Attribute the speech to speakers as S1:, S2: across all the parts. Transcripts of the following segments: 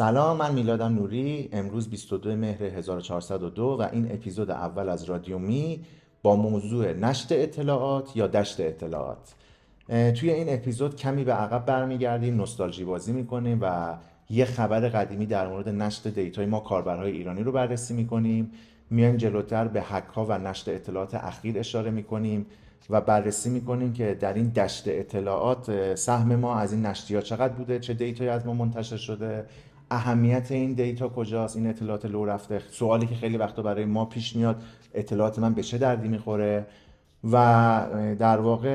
S1: سلام من میلادم نوری امروز 22 مهر 1402 و این اپیزود اول از رادیو می با موضوع نشت اطلاعات یا دشت اطلاعات توی این اپیزود کمی به عقب برمیگردیم نوستالژی بازی میکنیم و یه خبر قدیمی در مورد نشت دیتای ما کاربرهای ایرانی رو بررسی میکنیم میایم جلوتر به حک ها و نشت اطلاعات اخیر اشاره میکنیم و بررسی میکنیم که در این دشت اطلاعات سهم ما از این نشتی ها چقدر بوده چه دیتایی از ما منتشر شده اهمیت این دیتا کجاست این اطلاعات لو رفته سوالی که خیلی وقتا برای ما پیش میاد اطلاعات من به چه دردی میخوره و در واقع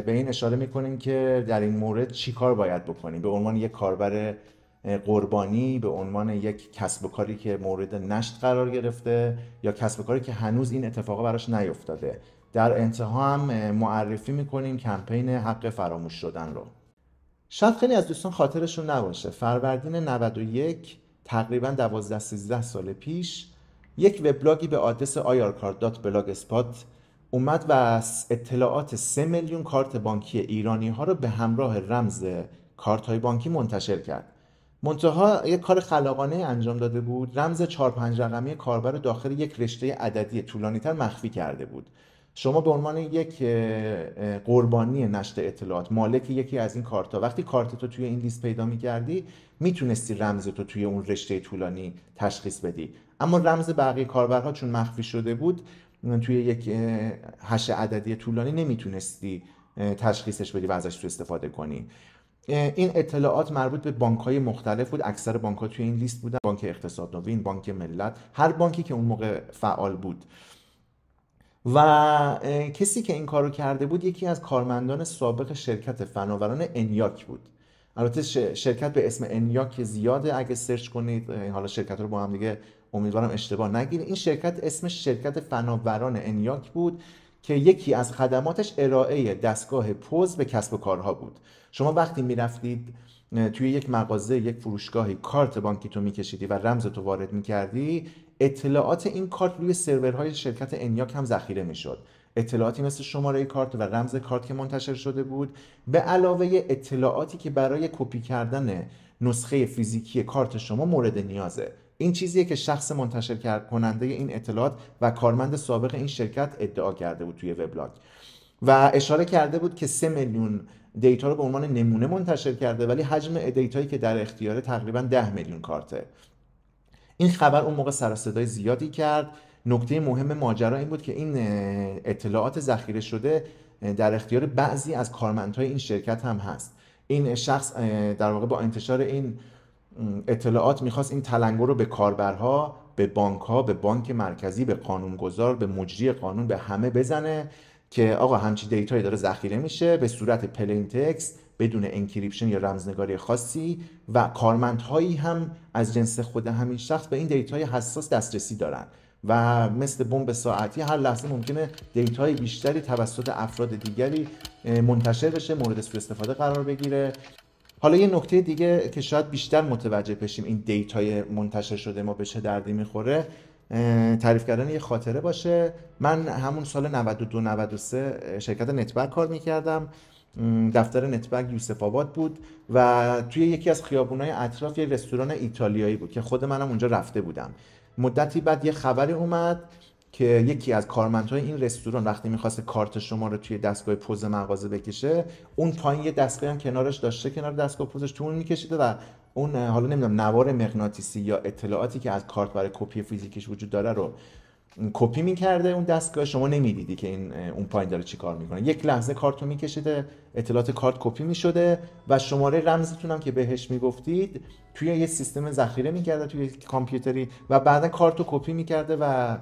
S1: به این اشاره میکنیم که در این مورد چی کار باید بکنیم به عنوان یک کاربر قربانی به عنوان یک کسب و کاری که مورد نشت قرار گرفته یا کسب و کاری که هنوز این اتفاق براش نیفتاده در انتها هم معرفی میکنیم کمپین حق فراموش شدن رو شاید خیلی از دوستان خاطرشون نباشه فروردین 91 تقریبا 12 13 سال پیش یک وبلاگی به آدرس ircard.blogspot اومد و اطلاعات 3 میلیون کارت بانکی ایرانی ها رو به همراه رمز کارت های بانکی منتشر کرد منتها یک کار خلاقانه انجام داده بود رمز 4 5 رقمی کاربر داخل یک رشته عددی تر مخفی کرده بود شما به عنوان یک قربانی نشت اطلاعات مالک یکی از این کارتا وقتی کارت تو توی این لیست پیدا میکردی میتونستی رمز تو توی اون رشته طولانی تشخیص بدی اما رمز بقیه کاربرها چون مخفی شده بود توی یک هش عددی طولانی نمیتونستی تشخیصش بدی و ازش تو استفاده کنی این اطلاعات مربوط به بانک های مختلف بود اکثر بانک ها توی این لیست بودن بانک اقتصاد نوین بانک ملت هر بانکی که اون موقع فعال بود و کسی که این کارو کرده بود یکی از کارمندان سابق شرکت فناوران انیاک بود البته شرکت به اسم انیاک زیاده اگه سرچ کنید حالا شرکت رو با هم دیگه امیدوارم اشتباه نگیرید این شرکت اسم شرکت فناوران انیاک بود که یکی از خدماتش ارائه دستگاه پوز به کسب و کارها بود شما وقتی میرفتید توی یک مغازه یک فروشگاهی کارت بانکی تو میکشیدی و رمز تو وارد میکردی اطلاعات این کارت روی سرورهای شرکت انیاک هم ذخیره میشد اطلاعاتی مثل شماره کارت و رمز کارت که منتشر شده بود به علاوه اطلاعاتی که برای کپی کردن نسخه فیزیکی کارت شما مورد نیازه این چیزیه که شخص منتشر کننده این اطلاعات و کارمند سابق این شرکت ادعا کرده بود توی وبلاگ و اشاره کرده بود که 3 میلیون دیتا رو به عنوان نمونه منتشر کرده ولی حجم دیتایی که در اختیار تقریبا 10 میلیون کارته این خبر اون موقع سر صدای زیادی کرد نکته مهم ماجرا این بود که این اطلاعات ذخیره شده در اختیار بعضی از کارمندهای این شرکت هم هست این شخص در واقع با انتشار این اطلاعات میخواست این تلنگر رو به کاربرها به بانکها، به بانک مرکزی به قانونگذار به مجری قانون به همه بزنه که آقا همچی دیتایی داره ذخیره میشه به صورت پلین تکست بدون انکریپشن یا رمزنگاری خاصی و کارمندهایی هم از جنس خود همین شخص به این دیتای حساس دسترسی دارند و مثل بمب ساعتی هر لحظه ممکنه دیتای بیشتری توسط افراد دیگری منتشر بشه مورد سوء استفاده قرار بگیره حالا یه نکته دیگه که شاید بیشتر متوجه بشیم این دیتای منتشر شده ما به چه دردی میخوره تعریف کردن یه خاطره باشه من همون سال 92 93 شرکت نتبر کار میکردم دفتر نتبک یوسف آباد بود و توی یکی از خیابونای اطراف یه رستوران ایتالیایی بود که خود منم اونجا رفته بودم مدتی بعد یه خبری اومد که یکی از کارمندهای این رستوران وقتی میخواست کارت شما رو توی دستگاه پوز مغازه بکشه اون پایین یه دستگاه هم کنارش داشته کنار دستگاه پوزش تو اون میکشیده و اون حالا نمیدونم نوار مغناطیسی یا اطلاعاتی که از کارت برای کپی فیزیکیش وجود داره رو کپی میکرده اون دستگاه شما نمیدیدی که این اون پایین داره چی کار میکنه یک لحظه کارت رو میکشیده اطلاعات کارت کپی میشده و شماره رمزتون هم که بهش میگفتید توی یه سیستم ذخیره میکرده توی یک کامپیوتری و بعدا کارت رو کپی میکرده و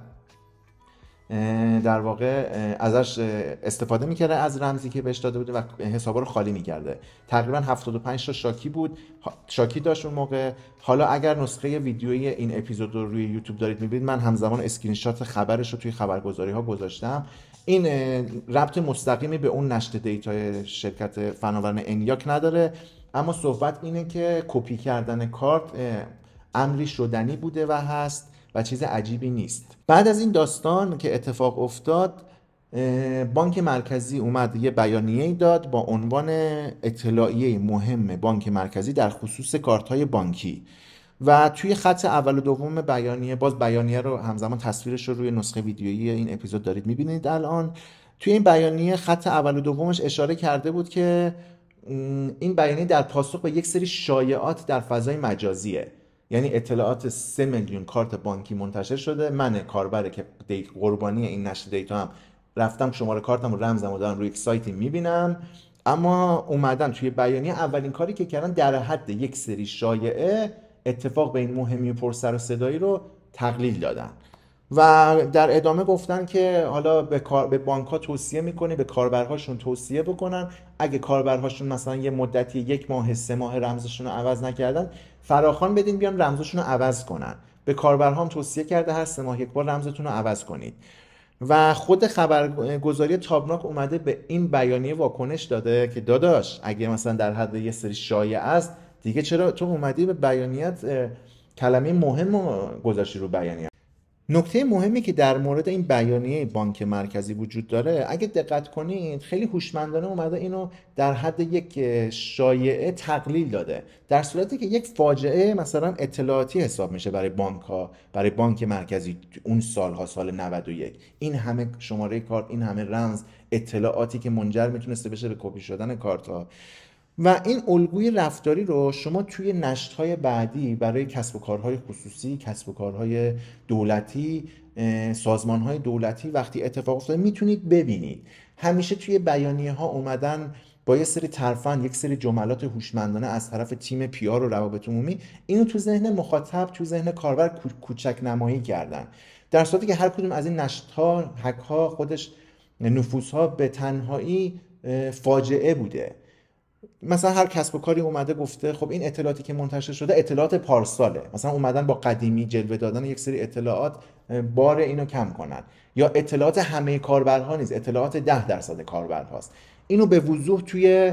S1: در واقع ازش استفاده میکرده از رمزی که بهش داده بوده و حسابا رو خالی میکرده تقریبا 75 تا شاکی بود شاکی داشت اون موقع حالا اگر نسخه ویدیوی این اپیزود رو روی یوتیوب دارید میبینید من همزمان اسکرین شات خبرش رو توی خبرگزاری ها گذاشتم این ربط مستقیمی به اون نشت دیتای شرکت فناوران انیاک نداره اما صحبت اینه که کپی کردن کارت امری شدنی بوده و هست و چیز عجیبی نیست بعد از این داستان که اتفاق افتاد بانک مرکزی اومد یه بیانیه داد با عنوان اطلاعیه مهم بانک مرکزی در خصوص کارت های بانکی و توی خط اول و دوم بیانیه باز بیانیه رو همزمان تصویرش رو روی نسخه ویدیویی این اپیزود دارید میبینید الان توی این بیانیه خط اول و دومش اشاره کرده بود که این بیانیه در پاسخ به یک سری شایعات در فضای مجازیه یعنی اطلاعات 3 میلیون کارت بانکی منتشر شده من کاربر که قربانی این نشر دیتا هم رفتم شماره کارتم و رمزم رو دارم روی یک سایتی میبینم اما اومدن توی بیانیه اولین کاری که کردن در حد یک سری شایعه اتفاق به این مهمی پر سر و صدایی رو تقلیل دادن و در ادامه گفتن که حالا به, به بانک ها توصیه میکنه به کاربرهاشون توصیه بکنن اگه کاربرهاشون مثلا یه مدتی یک ماه سه ماه رمزشون رو عوض نکردن فراخان بدین بیان رمزشون رو عوض کنن به کاربرهام توصیه کرده هست ماه یک بار رمزتون رو عوض کنید و خود خبرگزاری تابناک اومده به این بیانیه واکنش داده که داداش اگه مثلا در حد یه سری شایع است دیگه چرا تو اومدی به بیانیت کلمه مهم گذاشتی رو بیانیه نکته مهمی که در مورد این بیانیه بانک مرکزی وجود داره اگه دقت کنید خیلی هوشمندانه اومده اینو در حد یک شایعه تقلیل داده در صورتی که یک فاجعه مثلا اطلاعاتی حساب میشه برای بانک ها برای بانک مرکزی اون سالها سال 91 این همه شماره کارت این همه رمز اطلاعاتی که منجر میتونسته بشه به کپی شدن کارت ها و این الگوی رفتاری رو شما توی نشتهای بعدی برای کسب و کارهای خصوصی، کسب و کارهای دولتی، سازمانهای دولتی وقتی اتفاق افتاده میتونید ببینید. همیشه توی بیانیه ها اومدن با یه سری ترفند یک سری جملات هوشمندانه از طرف تیم پیار و روابط عمومی اینو تو ذهن مخاطب تو ذهن کاربر کوچک نمایی کردن در صورتی که هر کدوم از این نشت ها حک ها خودش نفوس ها به تنهایی فاجعه بوده مثلا هر کسب و کاری اومده گفته خب این اطلاعاتی که منتشر شده اطلاعات پارساله مثلا اومدن با قدیمی جلوه دادن یک سری اطلاعات بار اینو کم کنن یا اطلاعات همه کاربرها نیست اطلاعات ده درصد کاربرهاست اینو به وضوح توی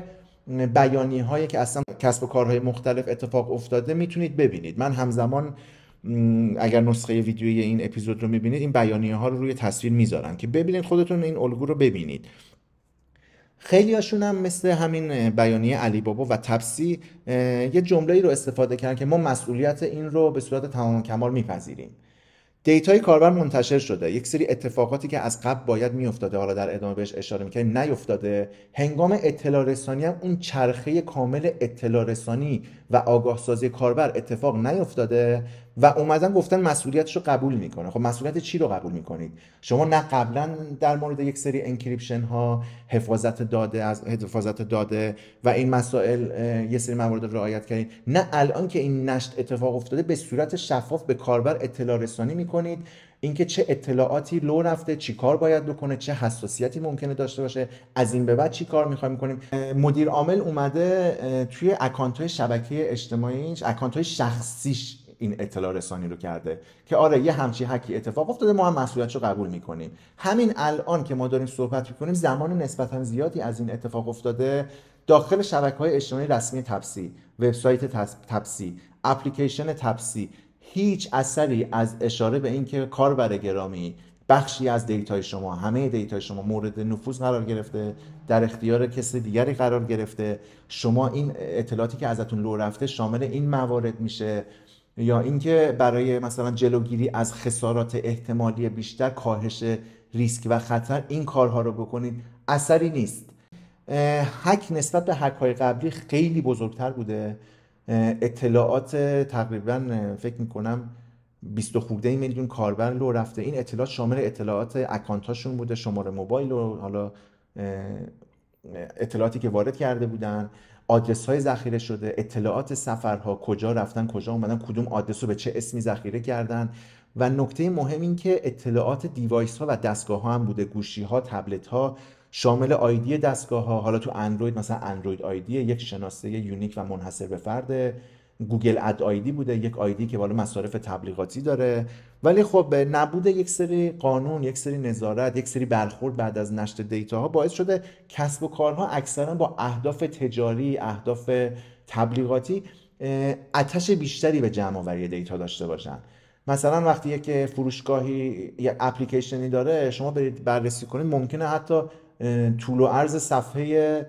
S1: بیانی هایی که اصلا کسب و کارهای مختلف اتفاق افتاده میتونید ببینید من همزمان اگر نسخه ویدیوی این اپیزود رو میبینید این بیانیه ها رو روی تصویر میذارن که ببینید خودتون این الگو رو ببینید خیلی هاشون هم مثل همین بیانیه علی بابا و تپسی یه جمله رو استفاده کردن که ما مسئولیت این رو به صورت تمام کمال میپذیریم دیتای کاربر منتشر شده یک سری اتفاقاتی که از قبل باید میافتاده حالا در ادامه بهش اشاره میکنیم نیفتاده هنگام اطلاع رسانی هم اون چرخه کامل اطلاع رسانی و آگاه سازی کاربر اتفاق نیفتاده و اومدن گفتن مسئولیتش رو قبول میکنه خب مسئولیت چی رو قبول میکنید شما نه قبلا در مورد یک سری انکریپشن ها حفاظت داده از حفاظت داده و این مسائل یه سری موارد رو رعایت کردید نه الان که این نشت اتفاق افتاده به صورت شفاف به کاربر اطلاع رسانی میکنید اینکه چه اطلاعاتی لو رفته چی کار باید بکنه چه حساسیتی ممکنه داشته باشه از این به بعد چی کار میخوایم کنیم مدیر عامل اومده توی اکانت های شبکه اجتماعی اکانت های شخصیش این اطلاع رسانی رو کرده که آره یه همچی حکی اتفاق افتاده ما هم مسئولیتش رو قبول میکنیم همین الان که ما داریم صحبت میکنیم زمان نسبتا زیادی از این اتفاق افتاده داخل شبکه های اجتماعی رسمی تپسی وبسایت تپسی اپلیکیشن تبسی هیچ اثری از اشاره به اینکه کاربر گرامی بخشی از دیتای شما همه دیتای شما مورد نفوذ قرار گرفته در اختیار کسی دیگری قرار گرفته شما این اطلاعاتی که ازتون لو رفته شامل این موارد میشه یا اینکه برای مثلا جلوگیری از خسارات احتمالی بیشتر کاهش ریسک و خطر این کارها رو بکنید اثری نیست حک نسبت به هک های قبلی خیلی بزرگتر بوده اطلاعات تقریبا فکر میکنم 20 خورده میلیون کاربر لو رفته این اطلاعات شامل اطلاعات اکانتاشون بوده شماره موبایل و حالا اطلاعاتی که وارد کرده بودن آدرس های ذخیره شده اطلاعات سفرها کجا رفتن کجا اومدن کدوم آدرس رو به چه اسمی ذخیره کردن و نکته مهم این که اطلاعات دیوایس ها و دستگاه ها هم بوده گوشی ها تبلت ها شامل آیدی دستگاه ها حالا تو اندروید مثلا اندروید آیدی یک شناسه یونیک و منحصر به فرده گوگل اد آیدی بوده یک آیدی که بالا مصارف تبلیغاتی داره ولی خب نبود یک سری قانون یک سری نظارت یک سری برخورد بعد از نشت دیتا ها باعث شده کسب و کارها اکثرا با اهداف تجاری اهداف تبلیغاتی اتش بیشتری به جمع آوری دیتا داشته باشن مثلا وقتی یک فروشگاهی یک اپلیکیشنی داره شما برید بررسی کنید ممکنه حتی طول و عرض صفحه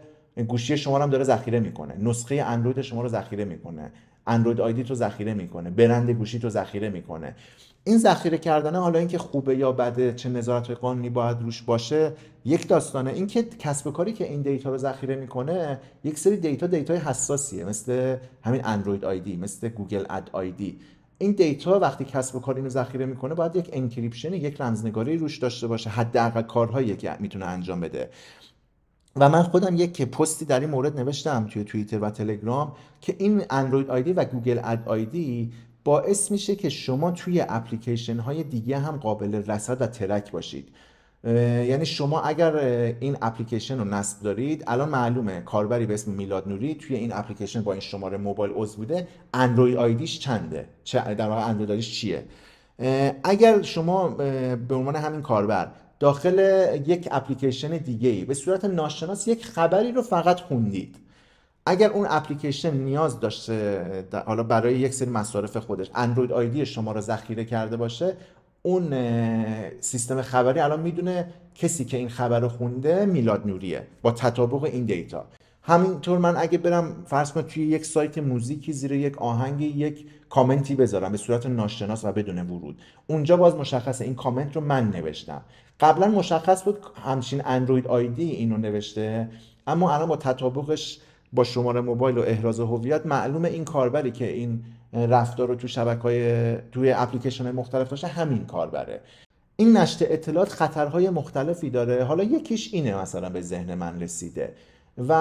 S1: گوشی شما رو هم داره ذخیره میکنه نسخه اندروید شما رو ذخیره میکنه اندروید آیدی تو ذخیره میکنه برند گوشی تو ذخیره میکنه این ذخیره کردنه حالا اینکه خوبه یا بده چه نظارت قانونی باید روش باشه یک داستانه اینکه کسب کاری که این دیتا رو ذخیره میکنه یک سری دیتا دیتای حساسیه مثل همین اندروید آیدی مثل گوگل اد دی این دیتا وقتی کسب و کار ذخیره میکنه باید یک انکریپشن یک رمزنگاری روش داشته باشه حداقل کارهایی که میتونه انجام بده و من خودم یک پستی در این مورد نوشتم توی توییتر و تلگرام که این اندروید آیدی و گوگل اد آیدی باعث میشه که شما توی اپلیکیشن های دیگه هم قابل رسد و ترک باشید یعنی شما اگر این اپلیکیشن رو نصب دارید الان معلومه کاربری به اسم میلاد نوری توی این اپلیکیشن با این شماره موبایل عضو بوده اندروید آیدیش چنده چه در واقع اندروید آیدیش چیه اگر شما به عنوان همین کاربر داخل یک اپلیکیشن دیگه ای به صورت ناشناس یک خبری رو فقط خوندید اگر اون اپلیکیشن نیاز داشته حالا برای یک سری مصارف خودش اندروید آیدی شما رو ذخیره کرده باشه اون سیستم خبری الان میدونه کسی که این خبر رو خونده میلاد نوریه با تطابق این دیتا همینطور من اگه برم فرض کن توی یک سایت موزیکی زیر یک آهنگ یک کامنتی بذارم به صورت ناشناس و بدون ورود اونجا باز مشخصه این کامنت رو من نوشتم قبلا مشخص بود همچین اندروید آیدی اینو نوشته اما الان با تطابقش با شماره موبایل و احراز هویت معلومه این کاربری که این رفتار رو تو شبکه‌های توی اپلیکیشن مختلف داشته همین کاربره این نشته اطلاعات خطرهای مختلفی داره حالا یکیش اینه مثلا به ذهن من رسیده و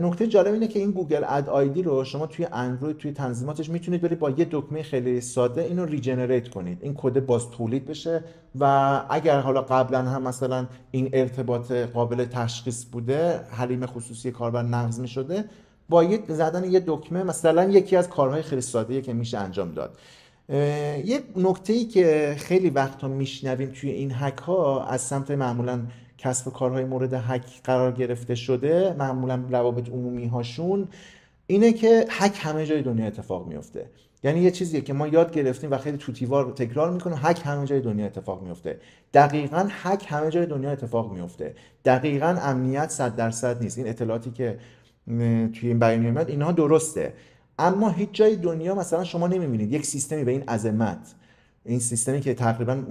S1: نکته جالب اینه که این گوگل اد آیدی رو شما توی اندروید توی تنظیماتش میتونید برید با یه دکمه خیلی ساده اینو ریجنریت کنید این کد باز تولید بشه و اگر حالا قبلا هم مثلا این ارتباط قابل تشخیص بوده حریم خصوصی کاربر نقض میشده با زدن یه دکمه مثلا یکی از کارهای خیلی ساده که میشه انجام داد یه نکته ای که خیلی وقتا میشنویم توی این هک ها از سمت معمولا کسب کارهای مورد هک قرار گرفته شده معمولا روابط عمومی اینه که هک همه جای دنیا اتفاق میفته یعنی یه چیزیه که ما یاد گرفتیم و خیلی توتیوار تکرار میکنه هک همه جای دنیا اتفاق میفته دقیقا هک همه جای دنیا اتفاق میفته دقیقا امنیت صد درصد نیست این اطلاعاتی که توی این بیانیه میاد اینها درسته اما هیچ جای دنیا مثلا شما نمیبینید یک سیستمی به این عظمت این سیستمی که تقریبا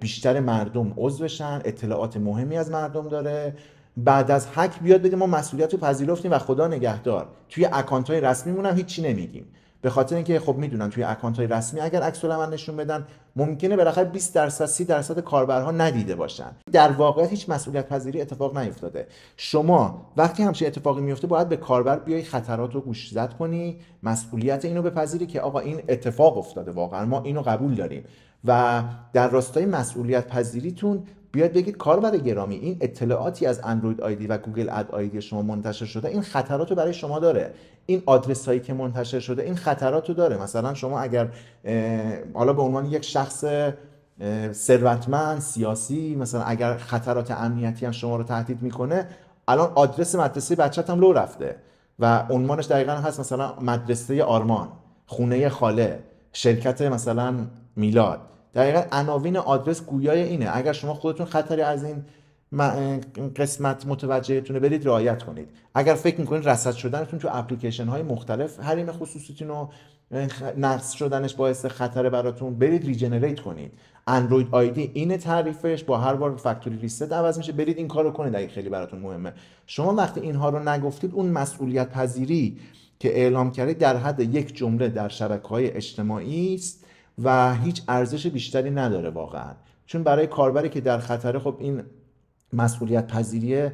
S1: بیشتر مردم عضوشن اطلاعات مهمی از مردم داره بعد از هک بیاد بگه ما مسئولیت رو پذیرفتیم و خدا نگهدار توی اکانت های رسمی مونم هیچی نمیگیم به خاطر اینکه خب میدونن توی اکانت های رسمی اگر عکس العمل نشون بدن ممکنه بالاخره 20 درصد 30 درصد کاربرها ندیده باشن در واقعیت هیچ مسئولیت پذیری اتفاق نیفتاده شما وقتی همچین اتفاقی میفته باید به کاربر بیای خطرات رو گوش زد کنی مسئولیت اینو بپذیری که آقا این اتفاق افتاده واقعا ما اینو قبول داریم و در راستای مسئولیت پذیریتون بیاید بگید کاربر گرامی این اطلاعاتی از اندروید آیدی و گوگل اد آیدی شما منتشر شده این خطرات برای شما داره این آدرس هایی که منتشر شده این خطراتو داره مثلا شما اگر حالا به عنوان یک شخص ثروتمند سیاسی مثلا اگر خطرات امنیتی هم شما رو تهدید میکنه الان آدرس مدرسه بچت هم لو رفته و عنوانش دقیقا هست مثلا مدرسه آرمان خونه خاله شرکت مثلا میلاد دقیقا عناوین آدرس گویای اینه اگر شما خودتون خطری از این قسمت متوجهتونه برید رعایت کنید اگر فکر میکنید رصد شدنتون تو اپلیکیشن های مختلف حریم خصوصیتون رو نقص شدنش باعث خطر براتون برید ریجنریت کنید اندروید آیدی اینه تعریفش با هر بار فکتوری ریست عوض میشه برید این رو کنید اگه خیلی براتون مهمه شما وقتی اینها رو نگفتید اون مسئولیت پذیری که اعلام کردید در حد یک جمله در شبکه های اجتماعی است و هیچ ارزش بیشتری نداره واقعا چون برای کاربری که در خطر خب این مسئولیت پذیریه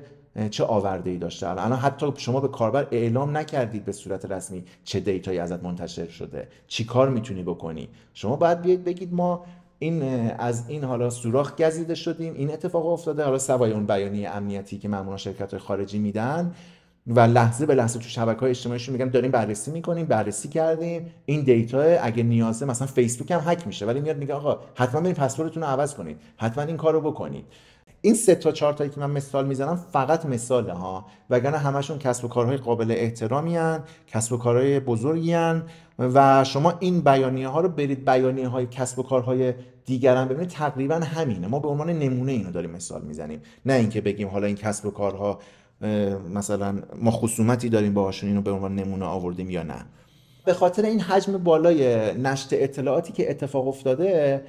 S1: چه آورده ای داشته الان حتی شما به کاربر اعلام نکردید به صورت رسمی چه دیتایی ازت منتشر شده چی کار میتونی بکنی شما باید بیاید بگید ما این از این حالا سوراخ گزیده شدیم این اتفاق افتاده حالا سوای اون بیانیه امنیتی که معمولا شرکت خارجی میدن و لحظه به لحظه تو شبکه های اجتماعیشون میگن داریم بررسی میکنیم بررسی کردیم این دیتا اگه نیازه مثلا فیسبوک هم هک میشه ولی میاد میگه آقا حتما برید پسوردتون رو عوض کنید حتما این کارو بکنید این سه تا چهار تایی که من مثال میزنم فقط مثاله ها وگرنه همشون کسب و کارهای قابل احترامی هن، کسب و کارهای بزرگی هن و شما این بیانیه ها رو برید بیانیه های کسب و کارهای دیگر هم ببینید تقریبا همینه ما به عنوان نمونه اینو داریم مثال میزنیم نه اینکه بگیم حالا این کسب و کارها مثلا ما خصومتی داریم باهاشون اینو به عنوان نمونه آوردیم یا نه به خاطر این حجم بالای نشت اطلاعاتی که اتفاق افتاده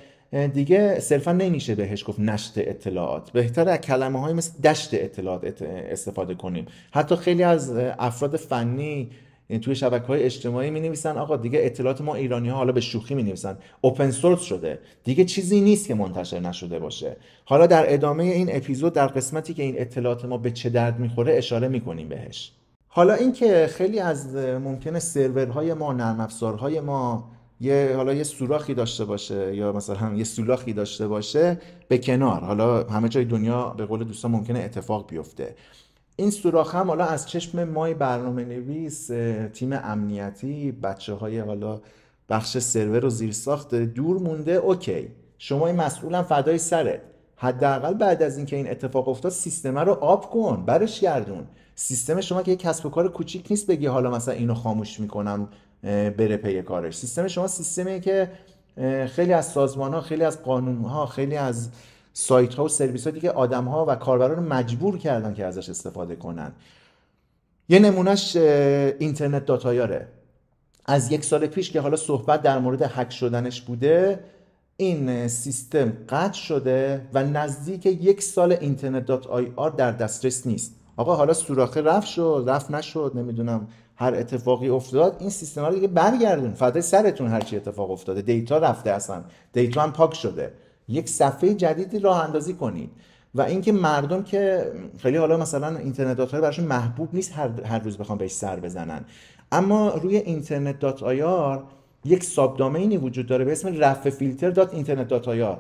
S1: دیگه صرفا نمیشه بهش گفت نشت اطلاعات بهتر از کلمه های مثل دشت اطلاعات استفاده کنیم حتی خیلی از افراد فنی این یعنی توی شبکه های اجتماعی می نویسن آقا دیگه اطلاعات ما ایرانی ها حالا به شوخی می نویسن اوپن سورس شده دیگه چیزی نیست که منتشر نشده باشه حالا در ادامه این اپیزود در قسمتی که این اطلاعات ما به چه درد میخوره اشاره میکنیم بهش حالا اینکه خیلی از ممکنه سرورهای ما نرم های ما یه حالا یه سوراخی داشته باشه یا مثلا یه سوراخی داشته باشه به کنار حالا همه جای دنیا به قول دوستان ممکنه اتفاق بیفته این سوراخ هم حالا از چشم مای برنامه نویس تیم امنیتی بچه های حالا بخش سرور و زیر ساخت دور مونده اوکی شما این مسئولم فدای سرت حداقل بعد از اینکه این اتفاق افتاد سیستم رو آب کن برش گردون سیستم شما که یک کسب و کار کوچیک نیست بگی حالا مثلا اینو خاموش میکنم بره پی کارش سیستم شما سیستمی که خیلی از سازمان ها خیلی از قانون ها خیلی از سایت ها و سرویس هایی که آدم ها و کاربران رو مجبور کردن که ازش استفاده کنن یه نمونهش اینترنت داتایاره از یک سال پیش که حالا صحبت در مورد هک شدنش بوده این سیستم قطع شده و نزدیک یک سال اینترنت دات در دسترس نیست آقا حالا سوراخه رفت شد رفت نشد نمیدونم هر اتفاقی افتاد این سیستم رو دیگه برگردون فدای سرتون هر چی اتفاق افتاده دیتا رفته اصلا دیتا هم پاک شده یک صفحه جدیدی راه اندازی کنید و اینکه مردم که خیلی حالا مثلا اینترنت دات محبوب نیست هر, روز بخوام بهش سر بزنن اما روی اینترنت دات یک ساب دامینی وجود داره به اسم رف فیلتر دات اینترنت دات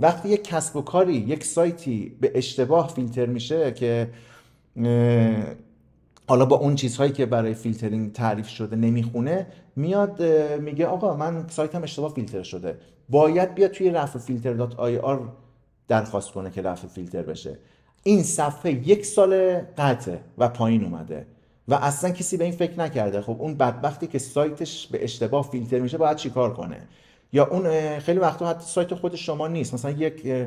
S1: وقتی یک کسب و کاری یک سایتی به اشتباه فیلتر میشه که حالا با اون چیزهایی که برای فیلترینگ تعریف شده نمیخونه میاد میگه آقا من سایتم اشتباه فیلتر شده باید بیا توی رفع فیلتر دات آی آر درخواست کنه که رفع فیلتر بشه این صفحه یک سال قطعه و پایین اومده و اصلا کسی به این فکر نکرده خب اون بدبختی که سایتش به اشتباه فیلتر میشه باید چیکار کنه یا اون خیلی وقتا حتی سایت خود شما نیست مثلا یک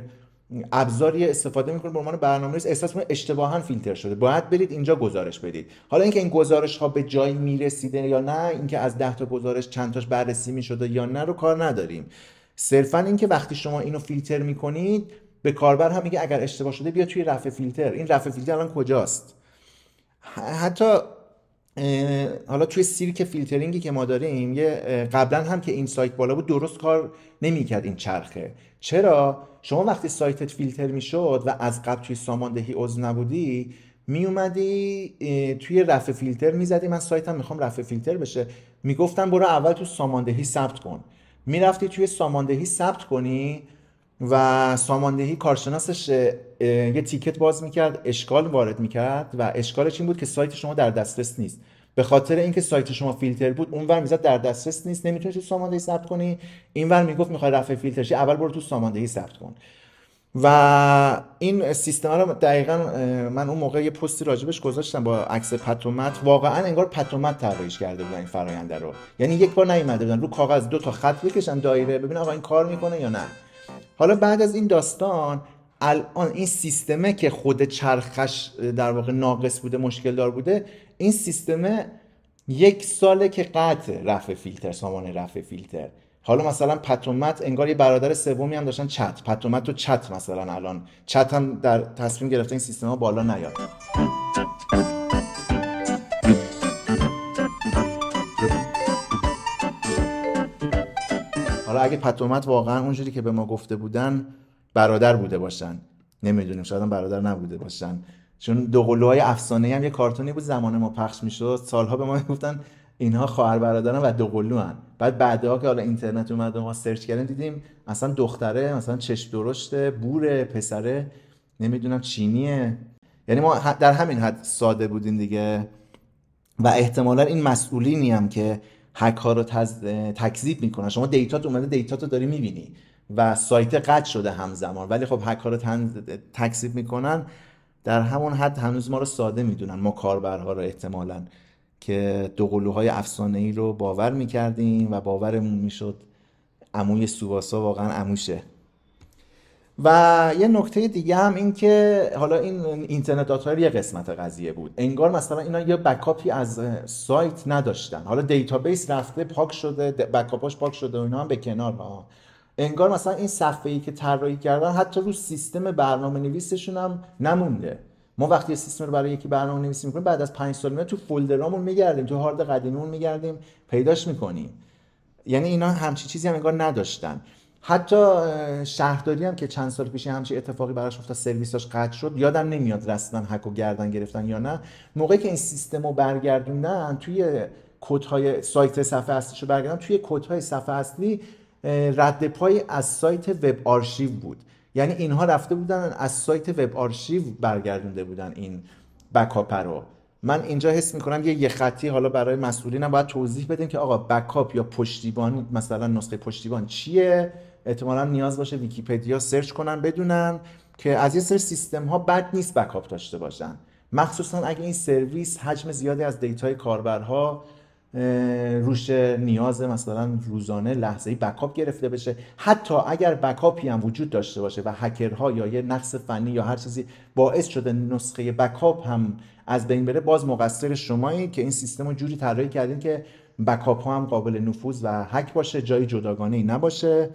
S1: ابزاری استفاده میکنه به عنوان برنامه‌نویس احساس میکنه اشتباها فیلتر شده باید برید اینجا گزارش بدید حالا اینکه این گزارش ها به جایی میرسیده یا نه اینکه از ده تا گزارش چند تاش بررسی میشده یا نه رو کار نداریم صرفا اینکه وقتی شما اینو فیلتر میکنید به کاربر هم میگه اگر اشتباه شده بیا توی رفع فیلتر این رفع فیلتر الان کجاست حتی حالا توی سیرک فیلترینگی که ما داریم یه قبلا هم که این سایت بالا بود درست کار نمیکرد این چرخه چرا شما وقتی سایتت فیلتر میشد و از قبل توی ساماندهی عضو نبودی می اومدی توی رفع فیلتر میزدی من سایتم میخوام رفع فیلتر بشه میگفتم برو اول تو ساماندهی ثبت کن میرفتی توی ساماندهی ثبت کنی و ساماندهی کارشناسش یه تیکت باز میکرد اشکال وارد میکرد و اشکالش این بود که سایت شما در دسترس نیست به خاطر اینکه سایت شما فیلتر بود اونور میزد در دسترس نیست نمیتونی تو ساماندهی ثبت کنی اینور میگفت میخوای رفع فیلترشی اول برو تو ساماندهی ثبت کن و این سیستم رو دقیقا من اون موقع یه پستی راجبش گذاشتم با عکس پتومت واقعا انگار پتومت تغییرش کرده بودن این فراینده رو یعنی یک بار نیومده بودن رو کاغذ دو تا خط بکشن دایره ببین آقا این کار میکنه یا نه حالا بعد از این داستان الان این سیستمه که خود چرخش در واقع ناقص بوده مشکل دار بوده این سیستمه یک ساله که قطع رفع فیلتر سامان رفع فیلتر حالا مثلا پتومت انگار یه برادر سومی هم داشتن چت پتومت و چت مثلا الان چت هم در تصمیم گرفته این سیستم ها بالا نیاد حالا اگه پتومت واقعا اونجوری که به ما گفته بودن برادر بوده باشن نمیدونیم شاید برادر نبوده باشن چون دوقلوهای افسانه هم یه کارتونی بود زمان ما پخش میشد سالها به ما میگفتن اینها خواهر برادرن و دو قلوان بعد بعدا که حالا اینترنت اومد و ما سرچ کردیم دیدیم اصلا دختره مثلا چشم درشته بوره پسره نمیدونم چینیه یعنی ما در همین حد ساده بودیم دیگه و احتمالا این مسئولینی هم که هک ها رو تز... تکذیب میکنن شما دیتات اومده دیتات رو داری میبینی و سایت قطع شده همزمان ولی خب هک ها رو تن... تکذیب میکنن در همون حد هنوز ما رو ساده میدونن ما کاربرها رو احتمالاً که دوقلوهای افسانه ای رو باور میکردیم و باورمون میشد عموی سوباسا واقعا عموشه و یه نکته دیگه هم این که حالا این اینترنت داتایر یه قسمت قضیه بود انگار مثلا اینا یه بکاپی از سایت نداشتن حالا دیتابیس رفته پاک شده بکاپاش پاک شده و اینا هم به کنار ها انگار مثلا این صفحه ای که طراحی کردن حتی رو سیستم برنامه نویسشون هم نمونده ما وقتی سیستم رو برای یکی برنامه نویسی میکنیم بعد از پنج سال تو فولدرامون میگردیم تو هارد قدیمیمون میگردیم پیداش میکنیم یعنی اینا همچی چیزی هم انگار نداشتن حتی شهرداری هم که چند سال پیش همچی اتفاقی براش افتاد سرویساش قطع شد یادم نمیاد راستن هک و گردن گرفتن یا نه موقعی که این سیستم رو برگردوندن توی کد های سایت صفحه اصلیش رو برگردن توی های صفحه اصلی رد پای از سایت وب آرشیو بود یعنی اینها رفته بودن از سایت وب آرشیو برگردونده بودن این بکاپ رو من اینجا حس میکنم یه یه خطی حالا برای مسئولینم باید توضیح بدیم که آقا بکاپ یا پشتیبان مثلا نسخه پشتیبان چیه احتمالا نیاز باشه ویکیپدیا سرچ کنن بدونن که از یه سر سیستم ها بد نیست بکاپ داشته باشن مخصوصا اگه این سرویس حجم زیادی از دیتای کاربرها روش نیاز مثلا روزانه لحظه ای بکاپ گرفته بشه حتی اگر بکاپی هم وجود داشته باشه و هکرها یا یه نقص فنی یا هر چیزی باعث شده نسخه بکاپ هم از بین بره باز مقصر شمایی که این سیستم رو جوری طراحی کردین که بکاپ ها هم قابل نفوذ و هک باشه جای جداگانه ای نباشه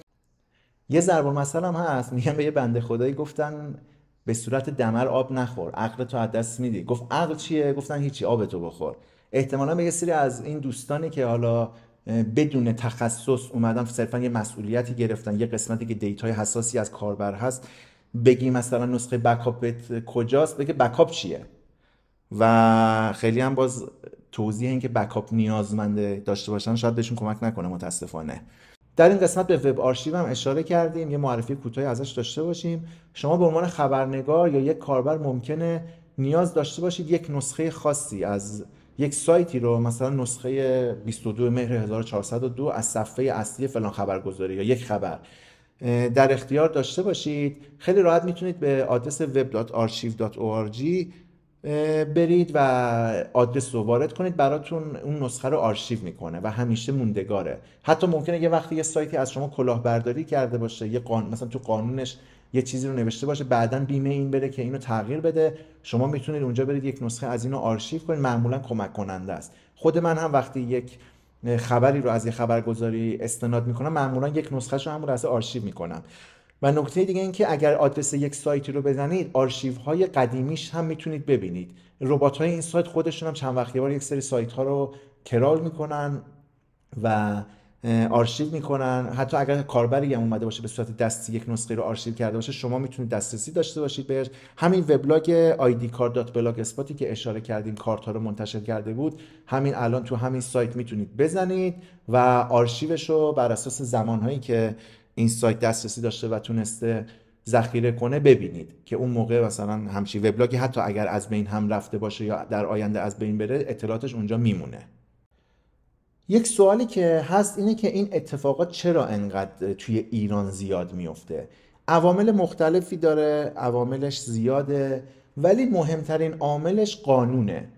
S1: یه ضرب مثلا هم هست میگن به یه بنده خدایی گفتن به صورت دمر آب نخور عقل تو از دست میدی گفت عقل چیه گفتن هیچی آب تو بخور احتمالا به یه سری از این دوستانی که حالا بدون تخصص اومدن صرفا یه مسئولیتی گرفتن یه قسمتی که دیتای حساسی از کاربر هست بگی مثلا نسخه بکاپت کجاست بگه بکاپ چیه و خیلی هم باز توضیح این که بکاپ نیازمنده داشته باشن شاید بهشون کمک نکنه متاسفانه در این قسمت به وب آرشیو هم اشاره کردیم یه معرفی کوتاهی ازش داشته باشیم شما به عنوان خبرنگار یا یک کاربر ممکنه نیاز داشته باشید یک نسخه خاصی از یک سایتی رو مثلا نسخه 22 مهر 1402 از صفحه اصلی فلان خبرگزاری یا یک خبر در اختیار داشته باشید خیلی راحت میتونید به آدرس web.archive.org برید و آدرس رو وارد کنید براتون اون نسخه رو آرشیو میکنه و همیشه موندگاره حتی ممکنه یه وقتی یه سایتی از شما کلاهبرداری کرده باشه یه قانون مثلا تو قانونش یه چیزی رو نوشته باشه بعدا بیمه این بره که اینو تغییر بده شما میتونید اونجا برید یک نسخه از اینو آرشیو کنید معمولا کمک کننده است خود من هم وقتی یک خبری رو از یه خبرگزاری استناد میکنم معمولا یک نسخه رو همون لحظه آرشیو میکنم و نکته دیگه این که اگر آدرس یک سایتی رو بزنید آرشیو های قدیمیش هم میتونید ببینید ربات های این سایت خودشون هم چند وقت بار یک سری سایت ها رو کرال میکنن و آرشیو میکنن حتی اگر کاربری هم اومده باشه به صورت دستی یک نسخه رو آرشیو کرده باشه شما میتونید دسترسی داشته باشید بهش همین وبلاگ اسپاتی که اشاره کردیم کارت ها رو منتشر کرده بود همین الان تو همین سایت میتونید بزنید و آرشیوش رو بر اساس زمانهایی که این سایت دسترسی داشته و تونسته ذخیره کنه ببینید که اون موقع مثلا همچی وبلاگی حتی اگر از بین هم رفته باشه یا در آینده از بین بره اطلاعاتش اونجا میمونه یک سوالی که هست اینه که این اتفاقات چرا انقدر توی ایران زیاد میفته عوامل مختلفی داره عواملش زیاده ولی مهمترین عاملش قانونه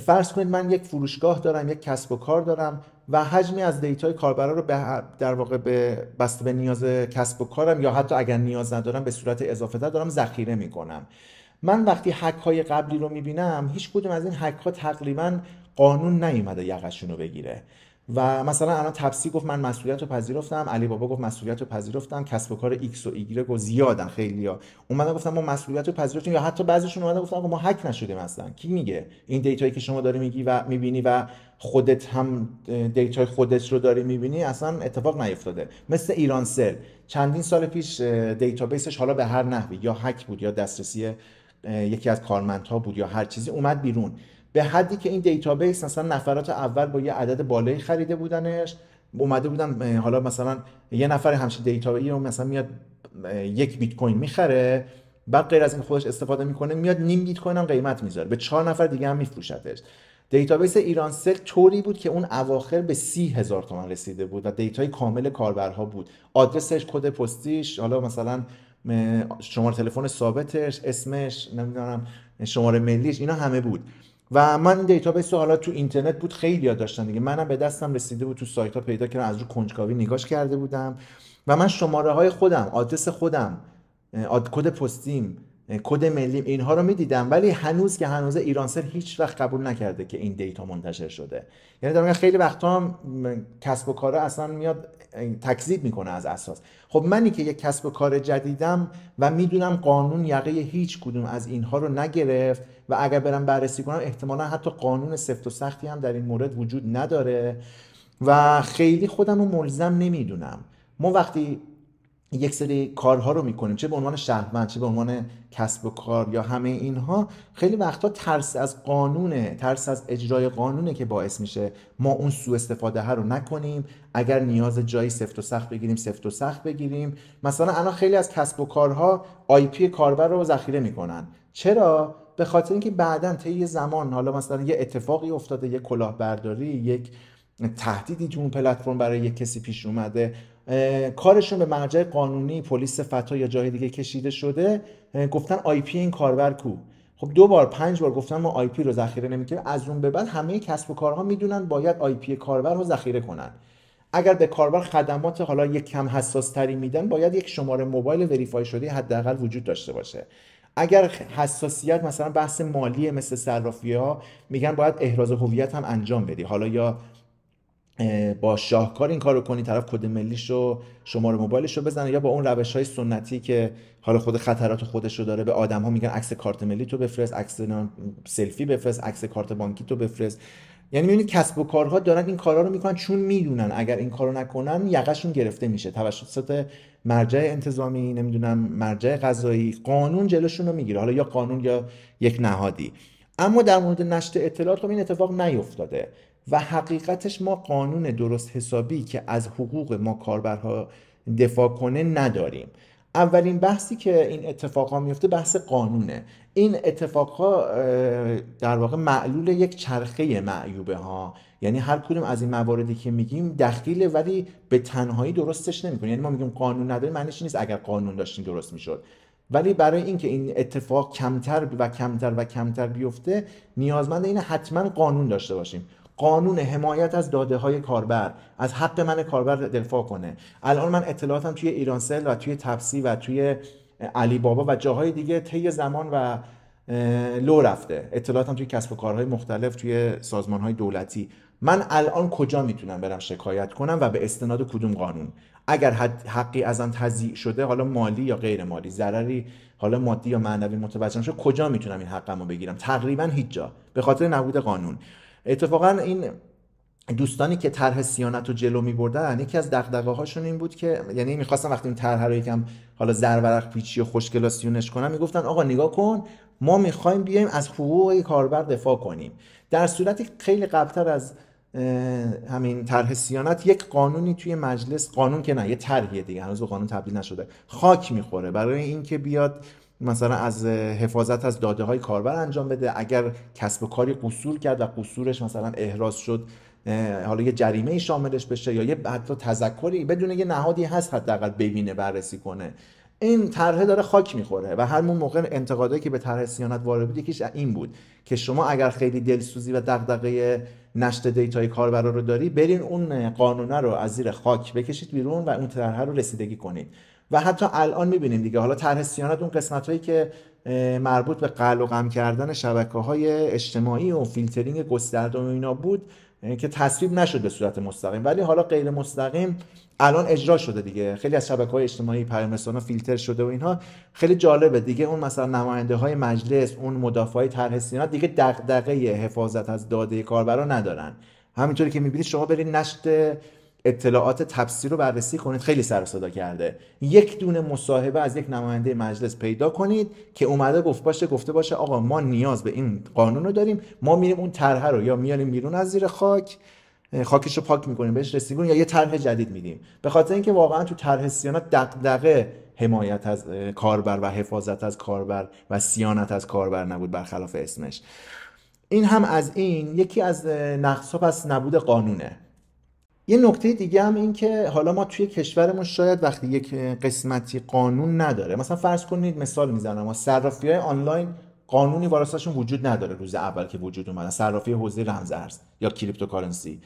S1: فرض کنید من یک فروشگاه دارم یک کسب و کار دارم و حجمی از دیتای کاربرا رو در واقع به بسته به نیاز کسب و کارم یا حتی اگر نیاز ندارم به صورت اضافه دارم ذخیره میکنم من وقتی حک های قبلی رو میبینم هیچ کدوم از این حک ها تقریبا قانون نیومده یقشون رو بگیره و مثلا الان تپسی گفت من مسئولیت رو پذیرفتم علی بابا گفت مسئولیت رو پذیرفتم کسب و کار ایکس و ایگرگ و زیادن خیلیا اومدن گفتن ما مسئولیت رو پذیرفتیم یا حتی بعضیشون اومدن گفتن ما هک نشدیم اصلا کی میگه این دیتایی که شما داری میگی و میبینی و خودت هم دیتای خودت رو داری میبینی اصلا اتفاق نیفتاده مثل ایران سل چندین سال پیش دیتابیسش حالا به هر نحوی یا هک بود یا دسترسی یکی از کارمندها بود یا هر چیزی اومد بیرون به حدی که این دیتابیس مثلا نفرات اول با یه عدد بالایی خریده بودنش اومده بودن حالا مثلا یه نفر همچین دیتابیس رو مثلا میاد یک بیت کوین میخره بعد غیر از این خودش استفاده میکنه میاد نیم بیت کوین هم قیمت میذاره به چهار نفر دیگه هم میفروشتش دیتابیس ایرانسل طوری بود که اون اواخر به سی هزار تومن رسیده بود و دیتای کامل کاربرها بود آدرسش کد پستیش حالا مثلا شماره تلفن ثابتش اسمش نمیدونم شماره ملیش اینا همه بود و من دیتا به حالا تو اینترنت بود خیلی یاد داشتن دیگه منم به دستم رسیده بود تو سایت ها پیدا کردم از رو کنجکاوی نگاش کرده بودم و من شماره های خودم آدرس خودم آد... کد پستیم کد ملیم اینها رو میدیدم ولی هنوز که هنوز ایرانسل هیچ وقت قبول نکرده که این دیتا منتشر شده یعنی در خیلی وقتا هم کسب و کارا اصلا میاد تکذیب میکنه از اساس خب منی که یک کسب و کار جدیدم و میدونم قانون یقه هیچ کدوم از اینها رو نگرفت و اگر برم بررسی کنم احتمالا حتی قانون سفت و سختی هم در این مورد وجود نداره و خیلی خودم رو ملزم نمیدونم ما وقتی یک سری کارها رو میکنیم چه به عنوان شهروند چه به عنوان کسب و کار یا همه اینها خیلی وقتا ترس از قانونه ترس از اجرای قانونه که باعث میشه ما اون سوء استفاده ها رو نکنیم اگر نیاز جایی سفت و سخت بگیریم سفت و سخت بگیریم مثلا الان خیلی از کسب و کارها آی پی کاربر رو ذخیره میکنن چرا به خاطر اینکه بعدا طی زمان حالا مثلا یه اتفاقی افتاده یه کلاهبرداری یک تهدیدی تو اون پلتفرم برای یک کسی پیش اومده کارشون به مرجع قانونی پلیس فتا یا جای دیگه کشیده شده گفتن آی پی این کاربر کو خب دو بار پنج بار گفتن ما آی پی رو ذخیره نمیکنیم از اون به بعد همه کسب و کارها میدونن باید آی پی کاربر رو ذخیره کنن اگر به کاربر خدمات حالا یک کم حساس تری میدن باید یک شماره موبایل وریفای شده حداقل وجود داشته باشه اگر حساسیت مثلا بحث مالی مثل صرافی ها میگن باید احراز هویت هم انجام بدی حالا یا با شاهکار این کارو کنی طرف کد ملیش رو شماره موبایلش رو بزنه یا با اون روش های سنتی که حالا خود خطرات خودش رو داره به آدم ها میگن عکس کارت ملی تو بفرست عکس سلفی بفرست عکس کارت بانکی تو بفرست یعنی میبینید کسب و کارها دارن این کارها رو میکنن چون میدونن اگر این کارو نکنن یقشون گرفته میشه توسط مرجع انتظامی نمیدونم مرجع قضایی قانون جلوشون رو میگیره حالا یا قانون یا یک نهادی اما در مورد نشت اطلاعات هم خب این اتفاق نیفتاده و حقیقتش ما قانون درست حسابی که از حقوق ما کاربرها دفاع کنه نداریم اولین بحثی که این اتفاق میفته بحث قانونه این اتفاقا در واقع معلول یک چرخه معیوبه ها یعنی هر کدوم از این مواردی که میگیم دخیله ولی به تنهایی درستش نمیکنه یعنی ما میگیم قانون نداره معنیش نیست اگر قانون داشتیم درست میشد ولی برای اینکه این اتفاق کمتر و کمتر و کمتر بیفته نیازمند اینه حتما قانون داشته باشیم قانون حمایت از داده های کاربر از حق من کاربر دفاع کنه الان من اطلاعاتم توی ایرانسل و توی تپسی و توی علی بابا و جاهای دیگه طی زمان و لو رفته اطلاعاتم توی کسب و کارهای مختلف توی سازمان های دولتی من الان کجا میتونم برم شکایت کنم و به استناد کدوم قانون اگر حقی ازم تضییع شده حالا مالی یا غیر مالی ضرری حالا مادی یا معنوی متوجه شده کجا میتونم این حقمو بگیرم تقریبا هیچ جا به خاطر نبود قانون اتفاقا این دوستانی که طرح سیانت رو جلو می بردن یکی از دغدغه هاشون این بود که یعنی میخواستم وقتی این طرح رو یکم حالا زرورق پیچی و خوشکلاسیونش کنم میگفتن آقا نگاه کن ما میخوایم بیایم از حقوق کاربر دفاع کنیم در صورتی خیلی قبلتر از همین طرح سیانت یک قانونی توی مجلس قانون که نه یه طرحیه دیگه هنوز به قانون تبدیل نشده خاک میخوره برای اینکه بیاد مثلا از حفاظت از داده های کاربر انجام بده اگر کسب و کاری قصور کرد و قصورش مثلا احراز شد حالا یه جریمه شاملش بشه یا یه حتی تذکری بدون یه نهادی هست حداقل ببینه بررسی کنه این طرحه داره خاک میخوره و هر موقع انتقادایی که به طرح سیانت وارد بود یکیش این بود که شما اگر خیلی دلسوزی و دغدغه نشت دیتای کاربر رو داری برین اون قانونه رو از زیر خاک بکشید بیرون و اون طرحه رو رسیدگی کنید و حتی الان میبینیم دیگه حالا طرح سیانت اون قسمت هایی که مربوط به قل و غم کردن شبکه های اجتماعی و فیلترینگ گسترده و اینا بود که تصویب نشد به صورت مستقیم ولی حالا غیر مستقیم الان اجرا شده دیگه خیلی از شبکه های اجتماعی ها فیلتر شده و اینها خیلی جالبه دیگه اون مثلا نماینده های مجلس اون های طرح سیانت دیگه دغدغه حفاظت از داده کاربران ندارن همینطوری که میبینید شما برید نشد اطلاعات تفسیر رو بررسی کنید خیلی سر صدا کرده یک دونه مصاحبه از یک نماینده مجلس پیدا کنید که اومده گفت باشه گفته باشه آقا ما نیاز به این قانون رو داریم ما میریم اون طرح رو یا میاریم بیرون از زیر خاک خاکش رو پاک میکنیم بهش رسیدگون یا یه طرح جدید میدیم به خاطر اینکه واقعا تو طرح سیانت دغدغه حمایت از کاربر و حفاظت از کاربر و سیانت از کاربر نبود برخلاف اسمش این هم از این یکی از نقص پس نبود قانونه یه نکته دیگه هم این که حالا ما توی کشورمون شاید وقتی یک قسمتی قانون نداره مثلا فرض کنید مثال میزنم ما صرافی های آنلاین قانونی واسهشون وجود نداره روز اول که وجود اومدن صرافی حوزه رمز یا کریپتوکارنسی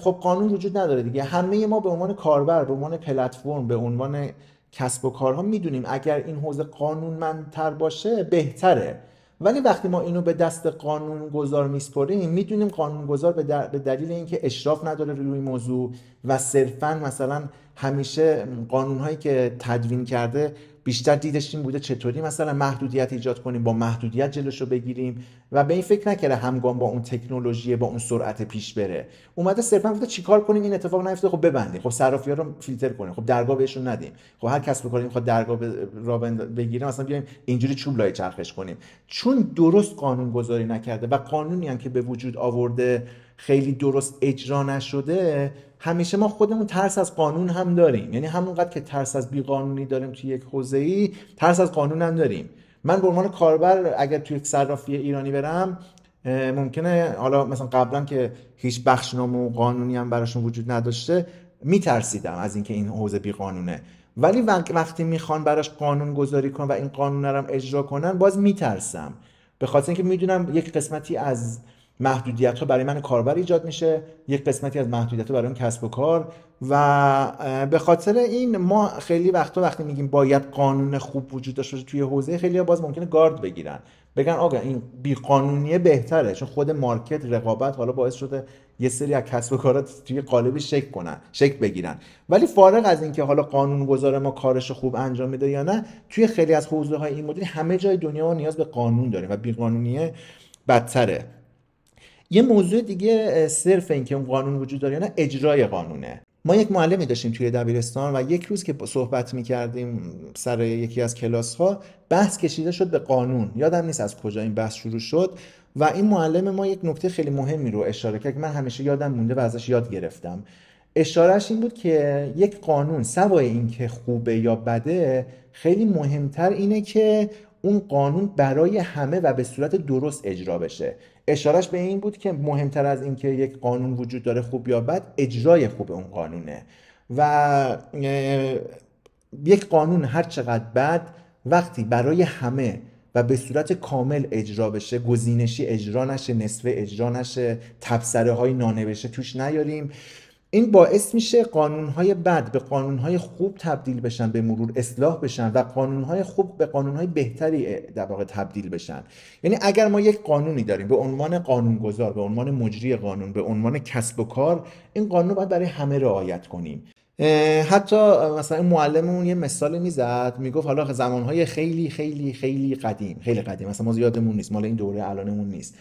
S1: خب قانون وجود نداره دیگه همه ما به عنوان کاربر به عنوان پلتفرم به عنوان کسب و کارها میدونیم اگر این حوزه قانونمندتر باشه بهتره ولی وقتی ما اینو به دست قانونگذار میسپریم میدونیم قانونگذار به, در... به دلیل اینکه اشراف نداره روی موضوع و صرفا مثلا همیشه قانونهایی که تدوین کرده بیشتر دیدش این بوده چطوری مثلا محدودیت ایجاد کنیم با محدودیت جلوش رو بگیریم و به این فکر نکرده همگام با اون تکنولوژی با اون سرعت پیش بره اومده صرفا گفته چیکار کنیم این اتفاق نیفته خب ببندیم خب صرافی ها رو فیلتر کنیم خب درگاه بهشون ندیم خب هر کس بکنیم میخواد درگاه را بگیریم مثلا بیایم اینجوری چوب لای چرخش کنیم چون درست قانون گذاری نکرده و قانونی هم که به وجود آورده خیلی درست اجرا نشده همیشه ما خودمون ترس از قانون هم داریم یعنی همونقدر که ترس از بیقانونی داریم توی یک حوزه ای ترس از قانون هم داریم من به عنوان کاربر اگر توی صرافی ایرانی برم ممکنه حالا مثلا قبلا که هیچ بخشنامه و قانونی هم براشون وجود نداشته میترسیدم از اینکه این حوزه بی قانونه ولی وقتی میخوان براش قانون گذاری کنن و این قانون رو اجرا کنن باز میترسم به خاطر اینکه میدونم یک قسمتی از محدودیت ها برای من کاربر ایجاد میشه یک قسمتی از محدودیت ها برای اون کسب و کار و به خاطر این ما خیلی وقتا وقتی میگیم باید قانون خوب وجود داشته باشه توی حوزه خیلی ها باز ممکنه گارد بگیرن بگن آقا این بیقانونیه بهتره چون خود مارکت رقابت حالا باعث شده یه سری از کسب و کارات توی قالبی شک کنن شک بگیرن ولی فارغ از اینکه حالا قانون گذار ما کارش خوب انجام میده یا نه توی خیلی از حوزه های این مدلی همه جای دنیا نیاز به قانون داریم و بی قانونیه بدتره یه موضوع دیگه صرف اینکه اون قانون وجود داره یا نه اجرای قانونه ما یک معلمی داشتیم توی دبیرستان و یک روز که صحبت میکردیم سر یکی از کلاس ها بحث کشیده شد به قانون یادم نیست از کجا این بحث شروع شد و این معلم ما یک نکته خیلی مهمی رو اشاره کرد که من همیشه یادم مونده و ازش یاد گرفتم اشارهش این بود که یک قانون سوای اینکه خوبه یا بده خیلی مهمتر اینه که اون قانون برای همه و به صورت درست اجرا بشه اشارش به این بود که مهمتر از اینکه یک قانون وجود داره خوب یا بد اجرای خوب اون قانونه و یک قانون هر چقدر بد وقتی برای همه و به صورت کامل اجرا بشه گزینشی اجرا نشه نصفه اجرا نشه تبصره های نانوشته توش نیاریم این باعث میشه قانونهای بد به قانونهای خوب تبدیل بشن به مرور اصلاح بشن و قانونهای خوب به قانونهای بهتری در واقع تبدیل بشن یعنی اگر ما یک قانونی داریم به عنوان قانونگذار به عنوان مجری قانون به عنوان کسب و کار این قانون باید برای همه رعایت کنیم حتی مثلا معلممون یه مثال میزد میگفت حالا زمانهای خیلی خیلی خیلی قدیم خیلی قدیم مثلا ما زیادمون نیست مال این دوره الانمون نیست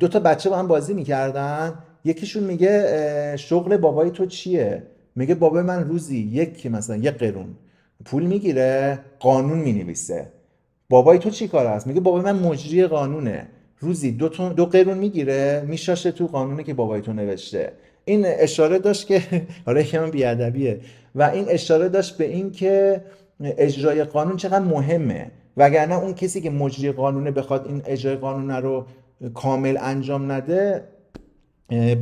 S1: دو تا بچه با هم بازی میکردن یکیشون میگه شغل بابای تو چیه میگه بابای من روزی یک مثلا یک قرون پول میگیره قانون مینویسه بابای تو چی کار است میگه بابای من مجری قانونه روزی دو, دو قرون میگیره میشاشه تو قانونی که بابای تو نوشته این اشاره داشت که حالا یکم بیادبیه و این اشاره داشت به این که اجرای قانون چقدر مهمه وگرنه اون کسی که مجری قانونه بخواد این اجرای قانون رو کامل انجام نده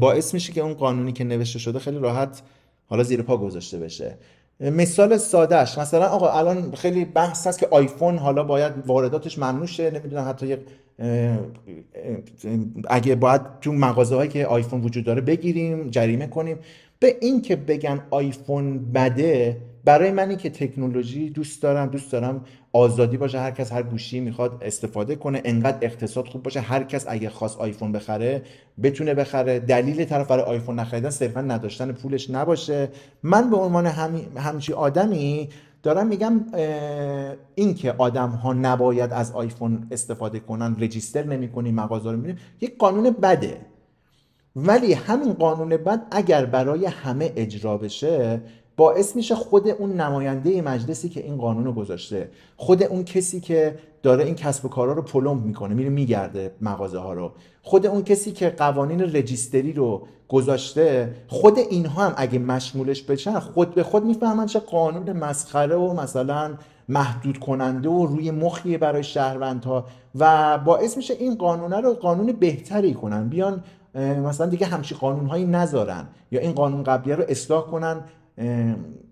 S1: باعث میشه که اون قانونی که نوشته شده خیلی راحت حالا زیر پا گذاشته بشه مثال سادهش مثلا آقا الان خیلی بحث هست که آیفون حالا باید وارداتش ممنوع شه نمیدونم حتی اگه باید تو مغازه هایی که آیفون وجود داره بگیریم جریمه کنیم به این که بگن آیفون بده برای منی که تکنولوژی دوست دارم دوست دارم آزادی باشه هر کس هر گوشی میخواد استفاده کنه انقدر اقتصاد خوب باشه هر کس اگه خواست آیفون بخره بتونه بخره دلیل طرف برای آیفون نخریدن صرفا نداشتن پولش نباشه من به عنوان همچین همچی آدمی دارم میگم این که آدم ها نباید از آیفون استفاده کنن رجیستر نمیکنی مغازه رو میبینیم یک قانون بده ولی همین قانون بد اگر برای همه اجرا بشه باعث میشه خود اون نماینده مجلسی که این قانون رو گذاشته خود اون کسی که داره این کسب و کارا رو پلمب میکنه میره میگرده مغازه ها رو خود اون کسی که قوانین رجیستری رو گذاشته خود اینها هم اگه مشمولش بشن خود به خود میفهمن چه قانون مسخره و مثلا محدود کننده و روی مخیه برای شهروندها و باعث میشه این قانون رو قانون بهتری کنن بیان مثلا دیگه همچی قانون هایی نذارن یا این قانون قبلی رو اصلاح کنن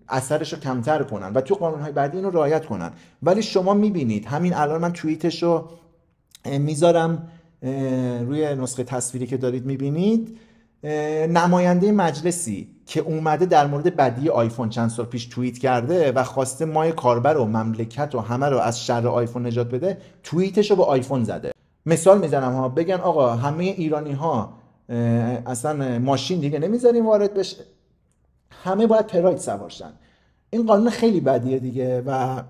S1: اثرش رو کمتر کنن و تو های بعدی اینو رعایت کنن ولی شما میبینید همین الان من توییتش رو میذارم روی نسخه تصویری که دارید میبینید نماینده مجلسی که اومده در مورد بدی آیفون چند سال پیش توییت کرده و خواسته مای کاربر و مملکت و همه رو از شر آیفون نجات بده توییتش رو به آیفون زده مثال میزنم ها بگن آقا همه ایرانی ها اصلا ماشین دیگه نمیذاریم وارد بشه همه باید پراید سوارشن این قانون خیلی بدیه دیگه و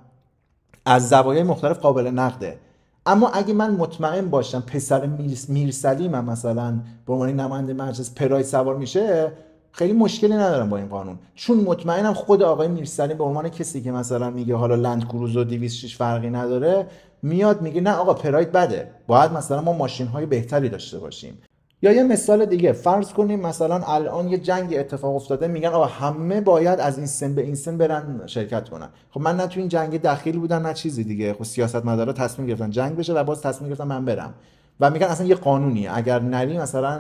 S1: از زوایای مختلف قابل نقده اما اگه من مطمئن باشم پسر میرس میرسلیم هم مثلا به عنوان نماینده مجلس پراید سوار میشه خیلی مشکلی ندارم با این قانون چون مطمئنم خود آقای میرسلیم به عنوان کسی که مثلا میگه حالا لند کروز و 206 فرقی نداره میاد میگه نه آقا پراید بده باید مثلا ما ماشین های بهتری داشته باشیم یا یه مثال دیگه فرض کنیم مثلا الان یه جنگ اتفاق افتاده میگن آقا همه باید از این سن به این سن برن شرکت کنن خب من نه تو این جنگ دخیل بودم نه چیزی دیگه خب سیاست مدارا تصمیم گرفتن جنگ بشه و باز تصمیم گرفتن من برم و میگن اصلا یه قانونی اگر نری مثلا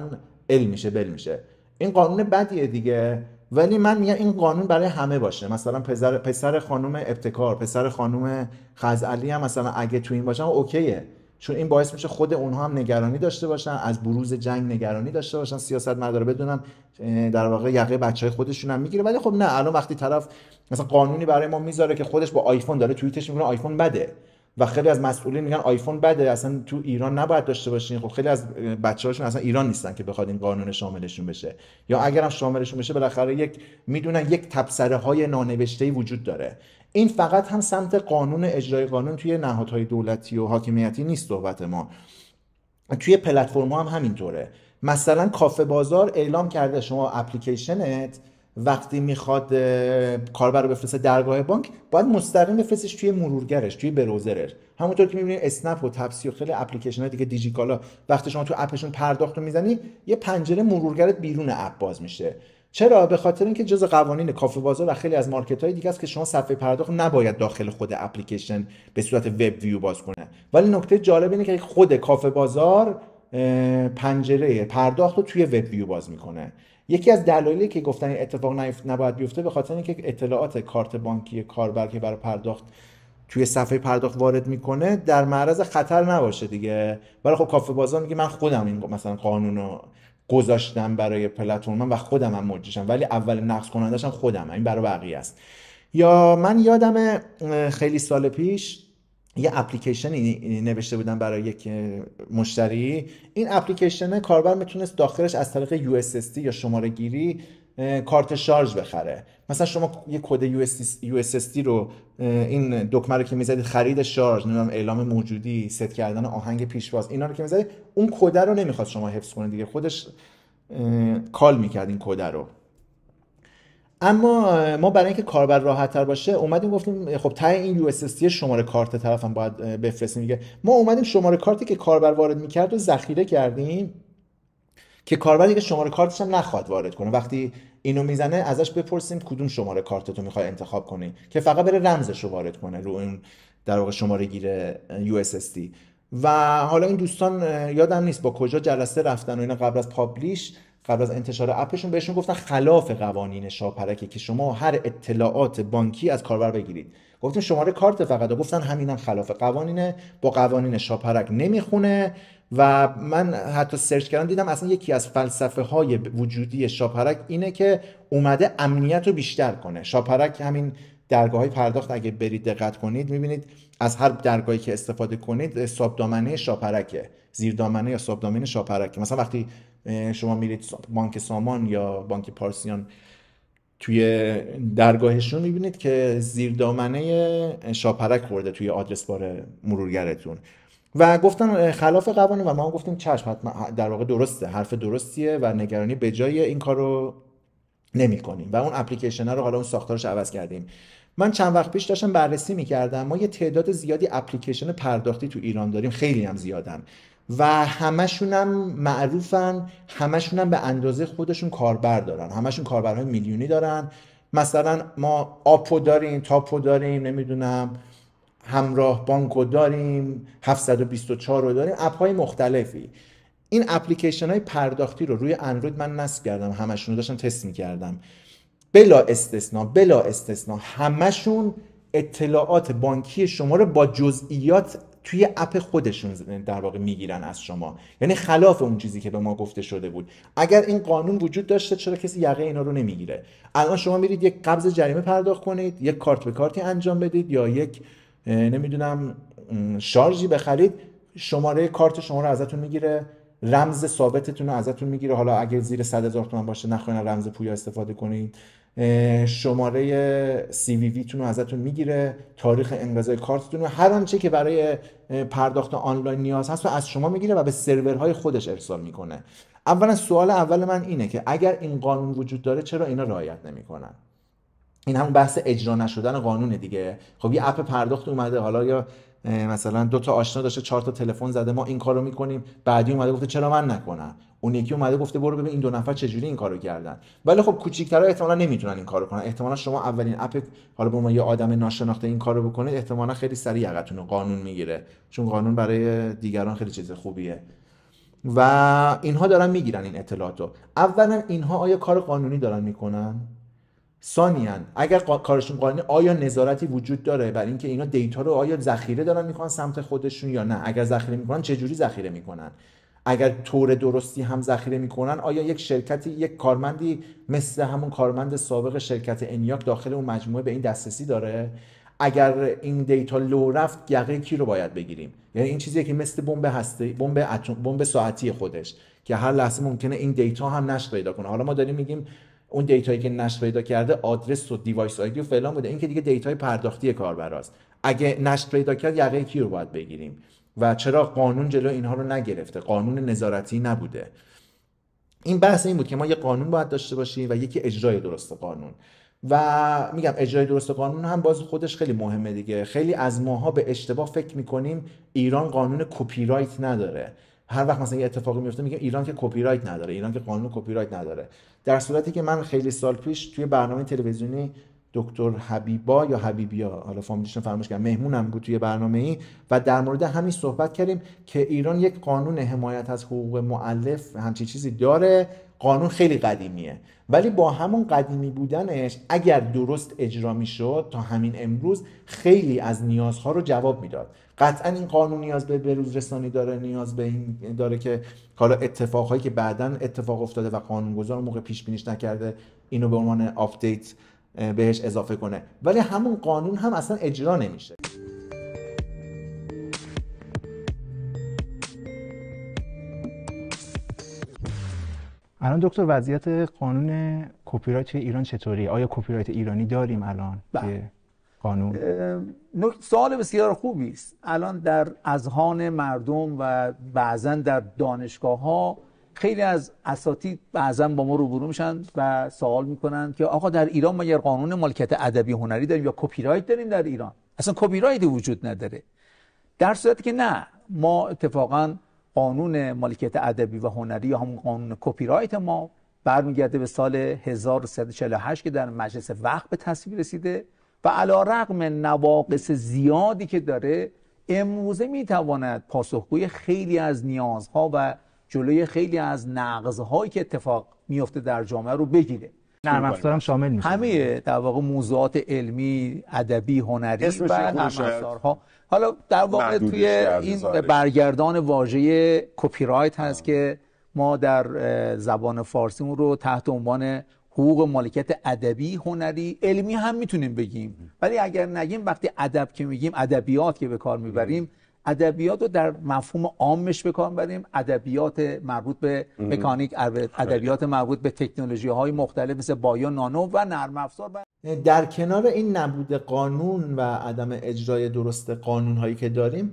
S1: ال میشه بل میشه این قانون بدیه دیگه ولی من میگم این قانون برای همه باشه مثلا پسر پسر خانم ابتکار پسر خانم خزعلی هم مثلا اگه تو این باشه اوکیه چون این باعث میشه خود اونها هم نگرانی داشته باشن از بروز جنگ نگرانی داشته باشن سیاست مداره بدونن در واقع یقه بچه های خودشون هم میگیره ولی خب نه الان وقتی طرف مثلا قانونی برای ما میذاره که خودش با آیفون داره توییتش میکنه آیفون بده و خیلی از مسئولین میگن آیفون بده اصلا تو ایران نباید داشته باشین خب خیلی از بچه هاشون اصلا ایران نیستن که بخواد این قانون شاملشون بشه یا اگرم شاملشون بشه بالاخره یک میدونن یک تبصره های نانوشته وجود داره این فقط هم سمت قانون اجرای قانون توی نهادهای دولتی و حاکمیتی نیست صحبت ما توی پلتفرم هم همینطوره مثلا کافه بازار اعلام کرده شما اپلیکیشنت وقتی میخواد کاربر رو بفرسته درگاه بانک باید مستقیم بفرستش توی مرورگرش توی بروزرش همونطور که میبینید اسنپ و تپسی و خیلی اپلیکیشن های دیگه دیجیکالا وقتی شما تو اپشون پرداخت رو میزنی یه پنجره مرورگرت بیرون اپ باز میشه چرا به خاطر اینکه جز قوانین کافه بازار و خیلی از مارکت های دیگه است که شما صفحه پرداخت نباید داخل خود اپلیکیشن به صورت وب ویو باز کنه ولی نکته جالب اینه که خود کافه بازار پنجره پرداخت رو توی وب ویو باز میکنه یکی از دلایلی که گفتن اتفاق نباید بیفته به خاطر اینکه اطلاعات کارت بانکی کاربر که برای پرداخت توی صفحه پرداخت وارد میکنه در معرض خطر نباشه دیگه ولی خب کافه بازار میگه من خودم این مثلا قانون گذاشتم برای من و خودم هم موجشم ولی اول نقص کنندشم خودم این برای بقیه است یا من یادم خیلی سال پیش یه اپلیکیشن نوشته بودم برای یک مشتری این اپلیکیشن کاربر میتونست داخلش از طریق USSD یا شماره گیری کارت شارژ بخره مثلا شما یه کد تی رو این دکمه رو که میزدید خرید شارژ نمیدونم اعلام موجودی ست کردن آهنگ پیشواز اینا رو که میزدید اون کد رو نمیخواد شما حفظ کنه دیگه خودش کال میکرد این کد رو اما ما برای اینکه کاربر راحت تر باشه اومدیم گفتیم خب تا این تی شماره کارت طرفم باید بفرستیم میگه ما اومدیم شماره کارتی که کاربر وارد میکرد رو ذخیره کردیم که کاربر دیگه شماره کارتش هم نخواد وارد کنه وقتی اینو میزنه ازش بپرسیم کدوم شماره تو میخوای انتخاب کنی که فقط بره رمزش رو وارد کنه رو اون در واقع شماره گیر USSD و حالا این دوستان یادم نیست با کجا جلسه رفتن و اینا قبل از پابلیش قبل از انتشار اپشون بهشون گفتن خلاف قوانین شاپرکه که شما هر اطلاعات بانکی از کاربر بگیرید گفتیم شماره کارت فقط و گفتن همینم خلاف قوانینه با قوانین شاپرک نمیخونه و من حتی سرچ کردم دیدم اصلا یکی از فلسفه های وجودی شاپرک اینه که اومده امنیت رو بیشتر کنه شاپرک همین درگاه های پرداخت اگه برید دقت کنید میبینید از هر درگاهی که استفاده کنید دامنه شاپرکه دامنه یا دامنه شاپرکه مثلا وقتی شما میرید بانک سامان یا بانک پارسیان توی درگاهشون میبینید که دامنه شاپرک خورده توی آدرس بار مرورگرتون و گفتن خلاف قوانین و ما هم گفتیم چشم در واقع درسته حرف درستیه و نگرانی به جای این کارو نمی کنیم و اون اپلیکیشن رو حالا اون ساختارش عوض کردیم من چند وقت پیش داشتم بررسی میکردم ما یه تعداد زیادی اپلیکیشن پرداختی تو ایران داریم خیلی هم زیادن و همشونم معروفن همشونم به اندازه خودشون کاربر دارن همشون کاربرهای میلیونی دارن مثلا ما آپو داریم تاپو داریم نمیدونم همراه بانکو داریم 724 رو داریم اپ های مختلفی این اپلیکیشن های پرداختی رو روی اندروید من نصب کردم همشون رو داشتم تست میکردم بلا استثنا بلا استثنا همشون اطلاعات بانکی شما رو با جزئیات توی اپ خودشون در واقع میگیرن از شما یعنی خلاف اون چیزی که به ما گفته شده بود اگر این قانون وجود داشته چرا کسی یقه اینا رو نمیگیره الان شما میرید یک قبض جریمه پرداخت کنید یک کارت به کارتی انجام بدید یا یک نمیدونم شارژی بخرید شماره کارت شما رو ازتون میگیره رمز ثابتتون رو ازتون میگیره حالا اگر زیر صد هزار تومن باشه نخواین رمز پویا استفاده کنید شماره سی وی رو ازتون میگیره تاریخ انقضای کارتتون رو هر آنچه که برای پرداخت آنلاین نیاز هست و از شما میگیره و به سرورهای خودش ارسال میکنه اولا سوال اول من اینه که اگر این قانون وجود داره چرا اینا رعایت نمیکنن این همون بحث اجرا نشدن قانون دیگه خب یه اپ پرداخت اومده حالا یا مثلا دو تا آشنا داشته چهار تا تلفن زده ما این کارو میکنیم بعدی اومده گفته چرا من نکنم اون یکی اومده گفته برو ببین این دو نفر چجوری این کارو کردن ولی خب کوچیک‌ترا احتمالا نمیتونن این کارو کنن احتمالا شما اولین اپ حالا به ما یه آدم ناشناخته این کارو بکنه احتمالا خیلی سریع عقتون قانون میگیره چون قانون برای دیگران خیلی چیز خوبیه و اینها دارن میگیرن این اطلاعاتو اولا اینها آیا کار قانونی دارن میکنن سانیان اگر کارشون قانونی آیا نظارتی وجود داره بر اینکه اینا دیتا رو آیا ذخیره دارن میکنن سمت خودشون یا نه اگر ذخیره میکنن چه جوری ذخیره میکنن اگر طور درستی هم ذخیره میکنن آیا یک شرکتی یک کارمندی مثل همون کارمند سابق شرکت انیاک داخل اون مجموعه به این دسترسی داره اگر این دیتا لو رفت یقه کی رو باید بگیریم یعنی این چیزی که مثل بمب هسته بمب بمب ساعتی خودش که هر لحظه ممکنه این دیتا هم نش پیدا کنه حالا ما داریم میگیم اون دیتایی که نشر پیدا کرده آدرس و دیوایس آیدی و فلان بوده این که دیگه دیتای پرداختی کاربراست اگه نشر پیدا کرد یقه کی رو باید بگیریم و چرا قانون جلو اینها رو نگرفته قانون نظارتی نبوده این بحث این بود که ما یه قانون باید داشته باشیم و یکی اجرای درست قانون و میگم اجرای درست قانون هم باز خودش خیلی مهمه دیگه خیلی از ماها به اشتباه فکر میکنیم ایران قانون کپی رایت نداره هر وقت مثلا یه اتفاقی میفته میگه ایران که کپی رایت نداره ایران که قانون کپی رایت نداره در صورتی که من خیلی سال پیش توی برنامه تلویزیونی دکتر حبیبا یا حبیبیا حالا فامیلیشون فراموش کردم مهمونم بود توی برنامه ای و در مورد همین صحبت کردیم که ایران یک قانون حمایت از حقوق معلف همچی چیزی داره قانون خیلی قدیمیه ولی با همون قدیمی بودنش اگر درست اجرا میشد تا همین امروز خیلی از نیازها رو جواب میداد قطعا این قانون نیاز به بروز رسانی داره نیاز به این داره که حالا اتفاقهایی که بعدا اتفاق افتاده و قانون قانونگذار موقع پیش بینیش نکرده اینو به عنوان آپدیت بهش اضافه کنه ولی همون قانون هم اصلا اجرا نمیشه الان دکتر وضعیت قانون کپی رایت ایران چطوری؟ آیا کپی رایت ایرانی داریم الان؟ بله. قانون
S2: سوال بسیار خوبی است الان در اذهان مردم و بعضا در دانشگاه ها خیلی از اساتید بعضا با ما روبرو میشن و سوال میکنن که آقا در ایران ما یه قانون مالکیت ادبی هنری داریم یا کپی رایت داریم در ایران اصلا کپی رایت وجود نداره در صورتی که نه ما اتفاقا قانون مالکیت ادبی و هنری یا همون قانون کپی رایت ما برمیگرده به سال 1348 که در مجلس وقت به تصویب رسیده و علا رقم نواقص زیادی که داره امروزه میتواند پاسخگوی خیلی از نیازها و جلوی خیلی از نقضهایی که اتفاق میفته در جامعه رو بگیره نرم افزارم شامل میشه همه در واقع موضوعات علمی ادبی هنری و نرم حالا در واقع توی این برگردان واژه کپی رایت هست که ما در زبان اون رو تحت عنوان حقوق مالکیت ادبی هنری علمی هم میتونیم بگیم ولی اگر نگیم وقتی ادب که میگیم ادبیات که به کار میبریم ادبیات رو در مفهوم عامش به کار میبریم ادبیات مربوط به مکانیک ادبیات مربوط به تکنولوژی های مختلف مثل بایو نانو و نرم افزار در کنار این نبود قانون و عدم
S1: اجرای درست قانون هایی که داریم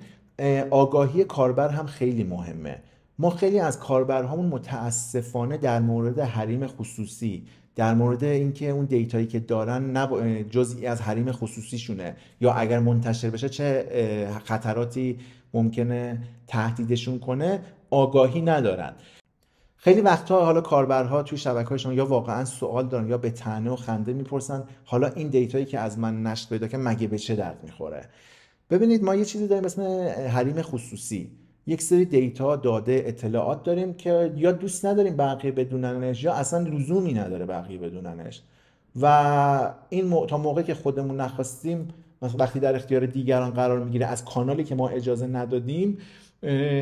S1: آگاهی کاربر هم خیلی مهمه ما خیلی از کاربرهامون متاسفانه در مورد حریم خصوصی در مورد اینکه اون دیتایی که دارن نب... جزئی از حریم خصوصیشونه یا اگر منتشر بشه چه خطراتی ممکنه تهدیدشون کنه آگاهی ندارن خیلی وقتها حالا کاربرها توی شبکه شبکه‌هاشون یا واقعا سوال دارن یا به تنه و خنده میپرسن حالا این دیتایی که از من نشت پیدا که مگه به چه درد میخوره ببینید ما یه چیزی داریم اسم حریم خصوصی یک سری دیتا داده اطلاعات داریم که یا دوست نداریم بقیه بدوننش یا اصلا لزومی نداره بقیه بدوننش و این م... تا موقعی که خودمون نخواستیم مثلا وقتی در اختیار دیگران قرار میگیره از کانالی که ما اجازه ندادیم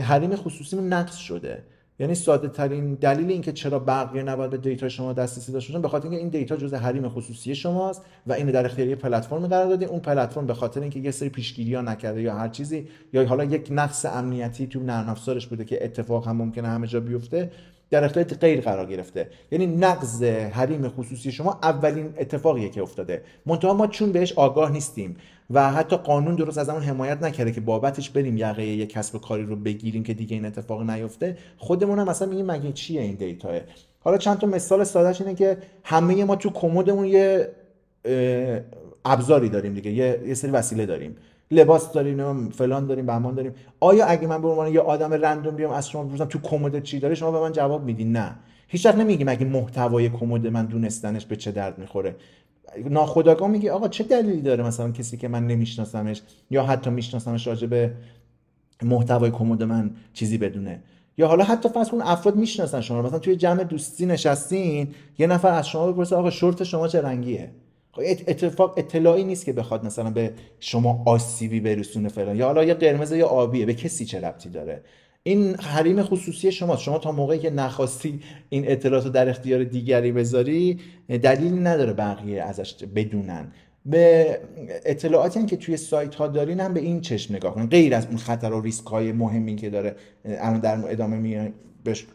S1: حریم خصوصیم نقض شده یعنی ساده ترین دلیل اینکه چرا بقیه نباید به دیتا شما دسترسی داشته باشن به خاطر اینکه این دیتا جزء حریم خصوصی شماست و اینو در اختیار یه پلتفرم قرار دادین اون پلتفرم به خاطر اینکه یه سری پیشگیری ها نکرده یا هر چیزی یا حالا یک نقص امنیتی تو نرم بوده که اتفاق هم ممکنه همه جا بیفته در اختیار غیر قرار گرفته یعنی نقض حریم خصوصی شما اولین اتفاقیه که افتاده منتها ما چون بهش آگاه نیستیم و حتی قانون درست از همون حمایت نکرده که بابتش بریم یقه یک کسب و کاری رو بگیریم که دیگه این اتفاق نیفته خودمون هم مثلا میگیم مگه چیه این دیتاه حالا چند تا مثال سادهش اینه که همه ما تو کمدمون یه ابزاری داریم دیگه یه،, یه سری وسیله داریم لباس داریم فلان داریم بهمان داریم آیا اگه من به عنوان یه آدم رندوم بیام از شما بپرسم تو کمد چی داره شما به من جواب میدین نه هیچ وقت نمیگیم اگه محتوای کمد من دونستنش به چه درد میخوره ناخداگاه میگی آقا چه دلیلی داره مثلا کسی که من نمیشناسمش یا حتی میشناسمش راجع به محتوای کمد من چیزی بدونه یا حالا حتی فرض کن افراد میشناسن شما مثلا توی جمع دوستی نشستین یه نفر از شما بپرسه آقا شورت شما چه رنگیه خب، اتفاق اطلاعی نیست که بخواد مثلا به شما آسیبی برسونه فلان یا حالا یه قرمز یا آبیه به کسی چه ربطی داره این حریم خصوصی شما شما تا موقعی که نخواستی این اطلاعات رو در اختیار دیگری بذاری دلیل نداره بقیه ازش بدونن به اطلاعاتی که توی سایت ها دارین هم به این چشم نگاه کنین غیر از اون خطر و ریسک های مهمی که داره الان در ادامه بهش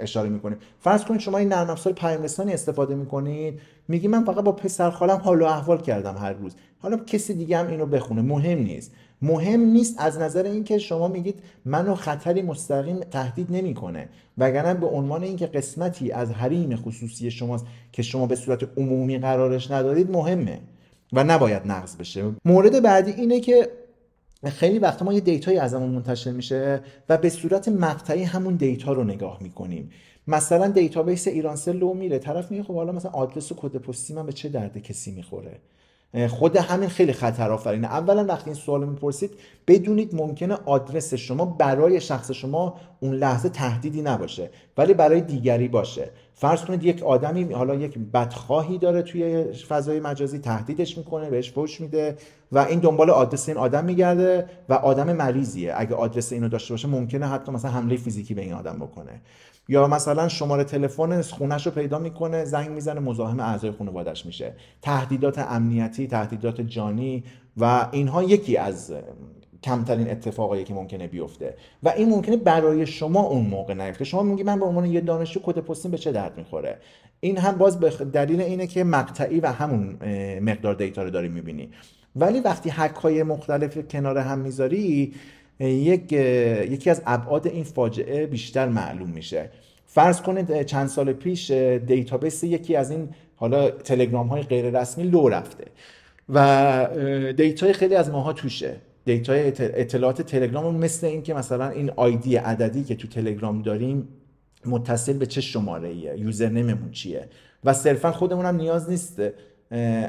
S1: اشاره میکنیم فرض کنید شما این نرم افزار پیام استفاده میکنید میگی من فقط با پسر خالم حال و احوال کردم هر روز حالا کسی دیگه هم اینو بخونه مهم نیست مهم نیست از نظر اینکه شما میگید منو خطری مستقیم تهدید نمیکنه وگرنه به عنوان اینکه قسمتی از حریم خصوصی شماست که شما به صورت عمومی قرارش ندارید مهمه و نباید نقض بشه مورد بعدی اینه که خیلی وقت ما یه دیتایی ازمون منتشر میشه و به صورت مقطعی همون دیتا رو نگاه میکنیم مثلا دیتابیس ایرانسل لو میره طرف میگه خب حالا مثلا آدرس و کد پستی من به چه درد کسی میخوره خود همین خیلی خطر آفرینه اولا وقتی این سوال میپرسید بدونید ممکنه آدرس شما برای شخص شما اون لحظه تهدیدی نباشه ولی برای دیگری باشه فرض کنید یک آدمی حالا یک بدخواهی داره توی فضای مجازی تهدیدش میکنه بهش فوش میده و این دنبال آدرس این آدم میگرده و آدم مریضیه اگه آدرس اینو داشته باشه ممکنه حتی مثلا حمله فیزیکی به این آدم بکنه یا مثلا شماره تلفن خونش رو پیدا میکنه زنگ میزنه مزاحم اعضای خانوادش میشه تهدیدات امنیتی تهدیدات جانی و اینها یکی از کمترین اتفاقایی که ممکنه بیفته و این ممکنه برای شما اون موقع نیفته شما میگی من به عنوان یه دانشجو کد پستین به چه درد میخوره این هم باز به دلیل اینه که مقطعی و همون مقدار دیتا رو داری میبینی ولی وقتی حک های مختلف کنار هم میذاری یک یکی از ابعاد این فاجعه بیشتر معلوم میشه فرض کنید چند سال پیش دیتابیس یکی از این حالا تلگرام های غیر رسمی لو رفته و دیتای خیلی از ماها توشه دیتای اطلاعات تلگرام مثل این که مثلا این آیدی عددی که تو تلگرام داریم متصل به چه شماره ایه یوزرنیممون چیه و صرفا خودمونم نیاز نیست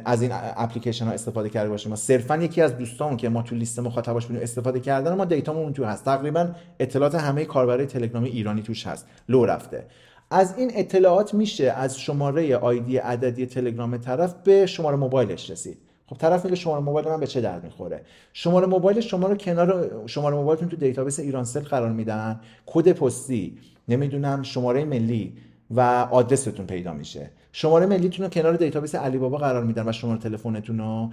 S1: از این اپلیکیشن ها استفاده کرده باشه ما صرفا یکی از دوستان که ما تو لیست مخاطباش بودیم استفاده کردن ما دیتامون اون تو هست تقریبا اطلاعات همه کاربرای تلگرام ایرانی توش هست لو رفته از این اطلاعات میشه از شماره آیدی عددی تلگرام طرف به شماره موبایلش رسید خب طرف میگه شماره موبایل من به چه درد میخوره شماره موبایل شما رو کنار شماره موبایلتون تو دیتابیس ایرانسل قرار میدن کد پستی نمیدونم شماره ملی و آدرستون پیدا میشه شماره ملیتون رو کنار دیتابیس علی بابا قرار میدن و شماره تلفنتون رو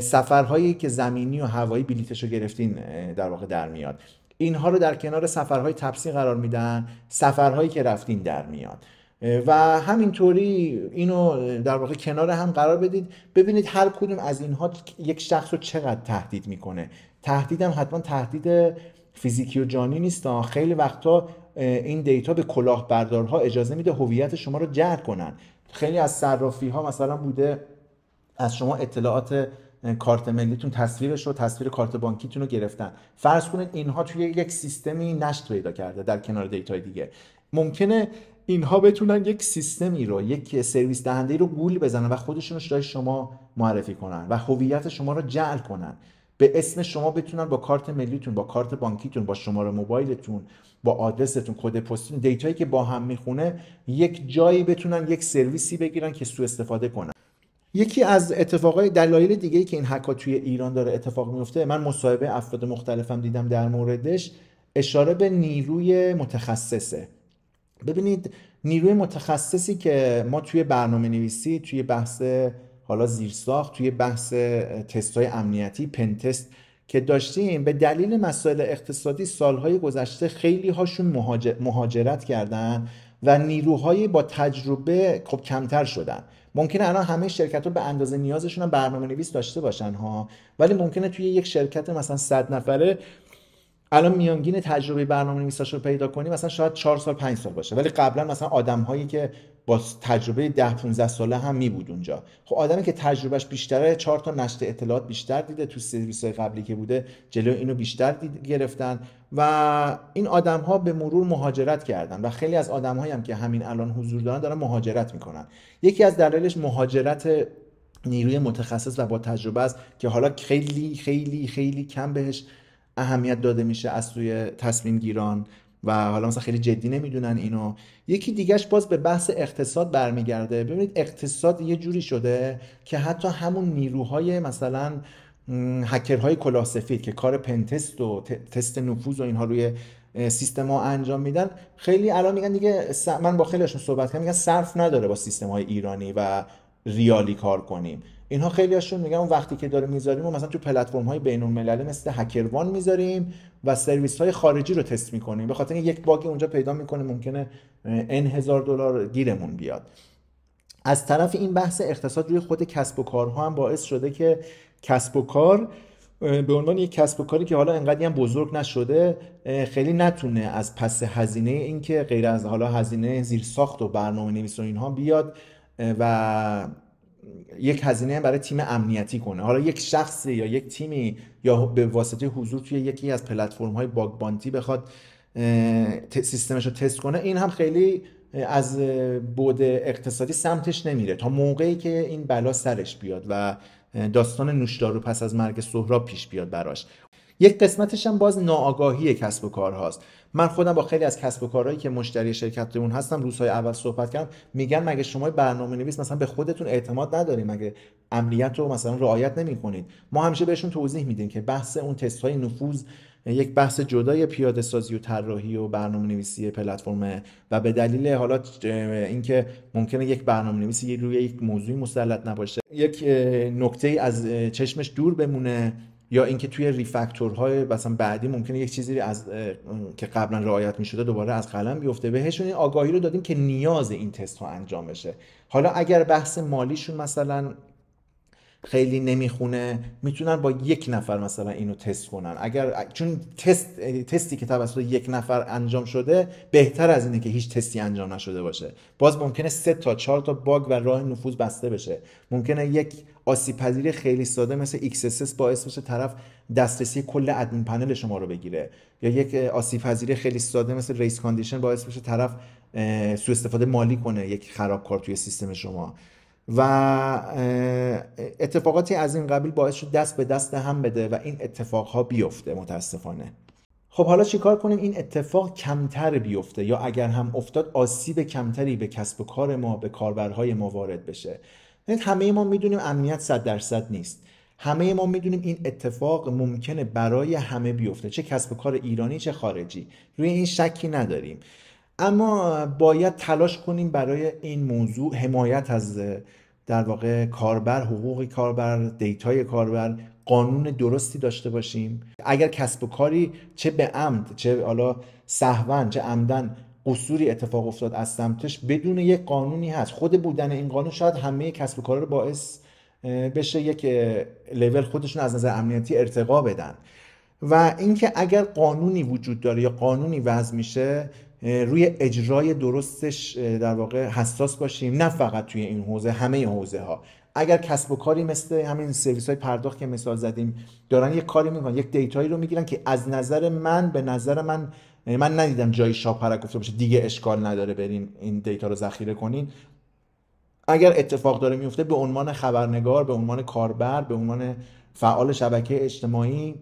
S1: سفرهایی که زمینی و هوایی بلیتش رو گرفتین در واقع در میاد اینها رو در کنار سفرهای تپسی قرار میدن سفرهایی که رفتین در میاد و همینطوری اینو در واقع کنار هم قرار بدید ببینید هر کدوم از اینها یک شخص رو چقدر تهدید میکنه تهدیدم حتما تهدید فیزیکی و جانی نیست خیلی وقتا این دیتا به کلاهبردارها اجازه میده هویت شما رو جعل کنن خیلی از صرافی ها مثلا بوده از شما اطلاعات کارت ملیتون تصویرش رو تصویر کارت بانکیتون رو گرفتن فرض کنید اینها توی یک سیستمی نشت پیدا کرده در کنار دیتای دیگه ممکنه اینها بتونن یک سیستمی رو یک سرویس دهنده رو گول بزنن و خودشون رو شما معرفی کنن و هویت شما رو جعل کنن به اسم شما بتونن با کارت ملیتون با کارت بانکیتون با شماره موبایلتون با آدرستون کد پستتون دیتایی که با هم میخونه یک جایی بتونن یک سرویسی بگیرن که سوء استفاده کنن یکی از اتفاقای دلایل دیگه ای که این حکا توی ایران داره اتفاق میفته من مصاحبه افراد مختلفم دیدم در موردش اشاره به نیروی متخصصه ببینید نیروی متخصصی که ما توی برنامه نویسی توی بحث حالا زیرساخت توی بحث تست های امنیتی پنتست که داشتیم به دلیل مسائل اقتصادی سالهای گذشته خیلی هاشون مهاجرت کردن و نیروهای با تجربه خب کمتر شدن ممکنه الان همه شرکت ها به اندازه نیازشون هم برنامه نویس داشته باشن ها ولی ممکنه توی یک شرکت مثلا 100 نفره الان میانگین تجربه برنامه نویساش رو پیدا کنی مثلا شاید 4 سال 5 سال باشه ولی قبلا مثلا آدم هایی که با تجربه 10 15 ساله هم می بود اونجا خب آدمی که تجربهش بیشتره چهار تا نشت اطلاعات بیشتر دیده تو سرویس های قبلی که بوده جلو اینو بیشتر دید گرفتن و این آدم ها به مرور مهاجرت کردن و خیلی از آدم هم که همین الان حضور دارن دارن مهاجرت میکنن یکی از دلایلش مهاجرت نیروی متخصص و با تجربه است که حالا خیلی خیلی خیلی کم بهش اهمیت داده میشه از سوی تصمیم گیران و حالا مثلا خیلی جدی نمیدونن اینو یکی دیگهش باز به بحث اقتصاد برمیگرده ببینید اقتصاد یه جوری شده که حتی همون نیروهای مثلا هکرهای کلاه سفید که کار پنتست و تست نفوذ و اینها روی سیستم ها انجام میدن خیلی الان میگن دیگه من با خیلیشون صحبت کنم میگن صرف نداره با سیستم های ایرانی و ریالی کار کنیم اینها خیلیاشون میگن اون وقتی که داره میذاریم و مثلا تو پلتفرم های بین المللی مثل هکروان میذاریم و سرویس های خارجی رو تست میکنیم به خاطر یک باگ اونجا پیدا میکنه ممکنه ان هزار دلار گیرمون بیاد از طرف این بحث اقتصاد روی خود کسب و کارها هم باعث شده که کسب و کار به عنوان یک کسب و کاری که حالا انقدری هم بزرگ نشده خیلی نتونه از پس هزینه اینکه غیر از حالا هزینه زیر ساخت و برنامه نویس و اینها بیاد و یک هزینه برای تیم امنیتی کنه حالا یک شخصی یا یک تیمی یا به واسطه حضور توی یکی از پلتفرم های باگ بانتی بخواد سیستمش رو تست کنه این هم خیلی از بود اقتصادی سمتش نمیره تا موقعی که این بلا سرش بیاد و داستان نوشدارو پس از مرگ سهراب پیش بیاد براش یک قسمتش هم باز ناآگاهی کسب و کارهاست من خودم با خیلی از کسب و کارهایی که مشتری شرکت اون هستم روزهای اول صحبت کردم میگن مگه شما برنامه نویس مثلا به خودتون اعتماد نداریم مگه امنیت رو مثلا رعایت نمیکنید ما همیشه بهشون توضیح میدیم که بحث اون تست های نفوذ یک بحث جدای پیاده سازی و طراحی و برنامه نویسی پلتفرم و به دلیل حالا اینکه ممکنه یک برنامه نویسی روی یک موضوعی مسلط نباشه یک نکته از چشمش دور بمونه یا اینکه توی ریفکتورهای مثلا بعدی ممکنه یک چیزی از که قبلا رعایت میشده دوباره از قلم بیفته بهشون این آگاهی رو دادیم که نیاز این تست ها انجام بشه حالا اگر بحث مالیشون مثلا خیلی نمیخونه میتونن با یک نفر مثلا اینو تست کنن اگر چون تست تستی که توسط یک نفر انجام شده بهتر از اینه که هیچ تستی انجام نشده باشه باز ممکنه سه تا چهار تا باگ و راه نفوذ بسته بشه ممکنه یک آسیب پذیری خیلی ساده مثل XSS باعث بشه طرف دسترسی کل ادمین پنل شما رو بگیره یا یک آسیب پذیری خیلی ساده مثل ریس کاندیشن باعث بشه طرف سوء استفاده مالی کنه یک خرابکار توی سیستم شما و اتفاقاتی از این قبیل باعث شد دست به دست هم بده و این اتفاقها بیفته متاسفانه خب حالا چیکار کنیم این اتفاق کمتر بیفته یا اگر هم افتاد آسیب کمتری به کسب و کار ما به کاربرهای ما وارد بشه همه ما میدونیم امنیت 100 درصد نیست همه ما میدونیم این اتفاق ممکنه برای همه بیفته چه کسب و کار ایرانی چه خارجی روی این شکی نداریم اما باید تلاش کنیم برای این موضوع حمایت از در واقع کاربر حقوق کاربر دیتای کاربر قانون درستی داشته باشیم اگر کسب و کاری چه به عمد چه حالا سهوا چه عمدن قصوری اتفاق افتاد از سمتش بدون یک قانونی هست خود بودن این قانون شاید همه کسب و کارا رو باعث بشه یک لول خودشون از نظر امنیتی ارتقا بدن و اینکه اگر قانونی وجود داره یا قانونی وضع میشه روی اجرای درستش در واقع حساس باشیم نه فقط توی این حوزه همه حوزه ها اگر کسب و کاری مثل همین سرویس های پرداخت که مثال زدیم دارن یک کاری میکنن یک دیتایی رو میگیرن که از نظر من به نظر من یعنی من ندیدم جای شاپرک گفته باشه دیگه اشکال نداره برین این دیتا رو ذخیره کنین اگر اتفاق داره میفته به عنوان خبرنگار به عنوان کاربر به عنوان فعال شبکه اجتماعی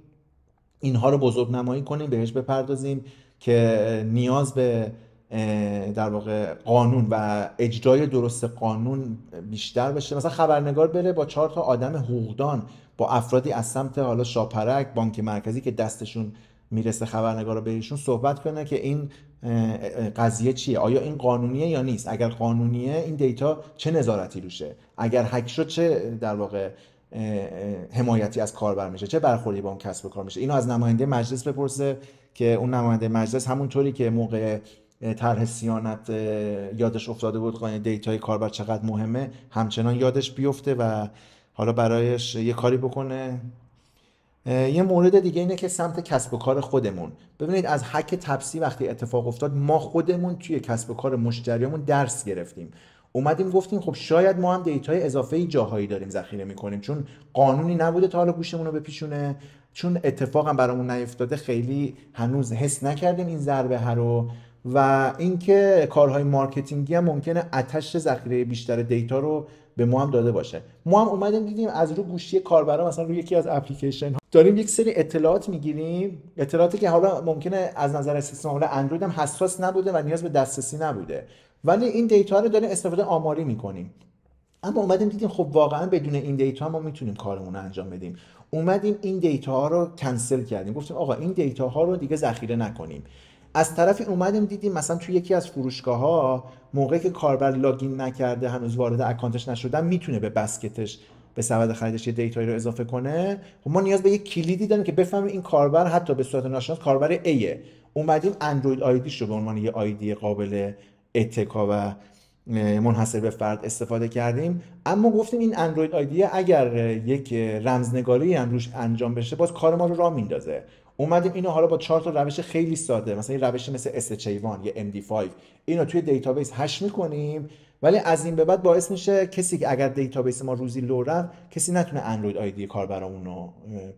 S1: اینها رو بزرگ نمایی کنیم بهش بپردازیم که نیاز به در واقع قانون و اجرای درست قانون بیشتر بشه مثلا خبرنگار بره با چهار تا آدم حقوقدان با افرادی از سمت حالا شاپرک بانک مرکزی که دستشون میرسه خبرنگارا بهشون صحبت کنه که این قضیه چیه آیا این قانونیه یا نیست اگر قانونیه این دیتا چه نظارتی روشه اگر هک شد چه در واقع حمایتی از کاربر میشه چه برخوردی با اون کسب و کار میشه اینو از نماینده مجلس بپرسه که اون نماینده مجلس همونطوری که موقع طرح سیانت یادش افتاده بود قانون دیتای کاربر چقدر مهمه همچنان یادش بیفته و حالا برایش یه کاری بکنه یه مورد دیگه اینه که سمت کسب و کار خودمون ببینید از حک تپسی وقتی اتفاق افتاد ما خودمون توی کسب و کار مشتریامون درس گرفتیم اومدیم گفتیم خب شاید ما هم دیتای اضافه ای جاهایی داریم ذخیره میکنیم چون قانونی نبوده تا حالا گوشمون رو بپیشونه چون اتفاقا برامون نیفتاده خیلی هنوز حس نکردیم این ضربه ها رو و اینکه کارهای مارکتینگی هم ممکنه اتش ذخیره بیشتر دیتا رو به ما هم داده باشه ما هم اومدیم دیدیم از رو گوشی کاربرا مثلا روی یکی از اپلیکیشن ها داریم یک سری اطلاعات میگیریم اطلاعاتی که حالا ممکنه از نظر عامل اندروید هم حساس نبوده و نیاز به دسترسی نبوده ولی این دیتا رو داریم استفاده آماری میکنیم اما اومدیم دیدیم خب واقعا بدون این دیتا ما میتونیم کارمون رو انجام بدیم اومدیم این دیتا ها رو کنسل کردیم گفتیم آقا این دیتا ها رو دیگه ذخیره نکنیم از طرفی اومدیم دیدیم مثلا توی یکی از فروشگاه ها موقعی که کاربر لاگین نکرده هنوز وارد اکانتش نشدن میتونه به بسکتش به سبد خریدش یه دیتایی رو اضافه کنه خب ما نیاز به یه کلیدی داریم که بفهمیم این کاربر حتی به صورت ناشناس کاربر ایه اومدیم اندروید آیدیش رو به عنوان یه آیدی قابل اتکا و منحصر به فرد استفاده کردیم اما گفتیم این اندروید آیدی اگر یک رمزنگاری هم روش انجام بشه باز کار ما رو راه میندازه اومدیم اینو حالا با چهار تا روش خیلی ساده مثلا این روش مثل SHA1 یا MD5 اینو توی دیتابیس هش میکنیم ولی از این به بعد باعث میشه کسی که اگر دیتابیس ما روزی لو کسی نتونه اندروید آیدی کاربرامون رو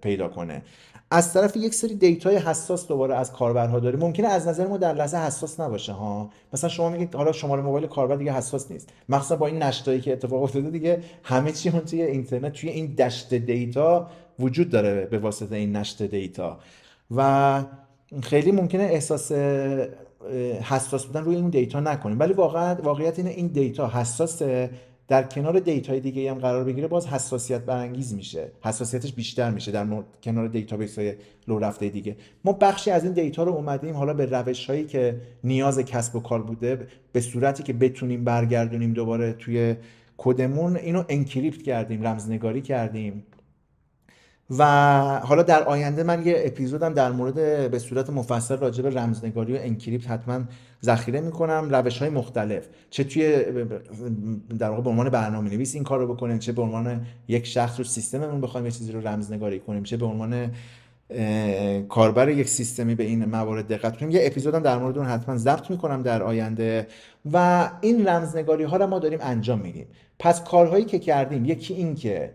S1: پیدا کنه از طرف یک سری دیتای حساس دوباره از کاربرها داره ممکنه از نظر ما در لحظه حساس نباشه ها مثلا شما میگید حالا شماره موبایل کاربر دیگه حساس نیست مخصوصا با این نشتایی که اتفاق افتاده دیگه همه چی اون توی اینترنت توی این دشت دیتا وجود داره به واسطه این نشت دیتا و خیلی ممکنه احساس حساس بودن روی این دیتا نکنیم ولی واقعا واقعیت اینه این دیتا حساسه در کنار دیتای دیگه هم قرار بگیره باز حساسیت برانگیز میشه حساسیتش بیشتر میشه در کنار دیتابیس های لو رفته دیگه ما بخشی از این دیتا رو اومدیم حالا به روش هایی که نیاز کسب و کار بوده به صورتی که بتونیم برگردونیم دوباره توی کدمون اینو انکریپت کردیم رمزنگاری کردیم و حالا در آینده من یه اپیزودم در مورد به صورت مفصل راجع به رمزنگاری و انکریپت حتماً ذخیره میکنم روش های مختلف چه توی در واقع به عنوان برنامه نویس این کار رو بکنیم چه به عنوان یک شخص رو سیستممون بخوایم یه چیزی رو رمزنگاری کنیم چه به عنوان کاربر یک سیستمی به این موارد دقت کنیم یه اپیزودم در مورد اون حتما ضبط میکنم در آینده و این رمزنگاری ها رو ما داریم انجام میدیم پس کارهایی که کردیم یکی این که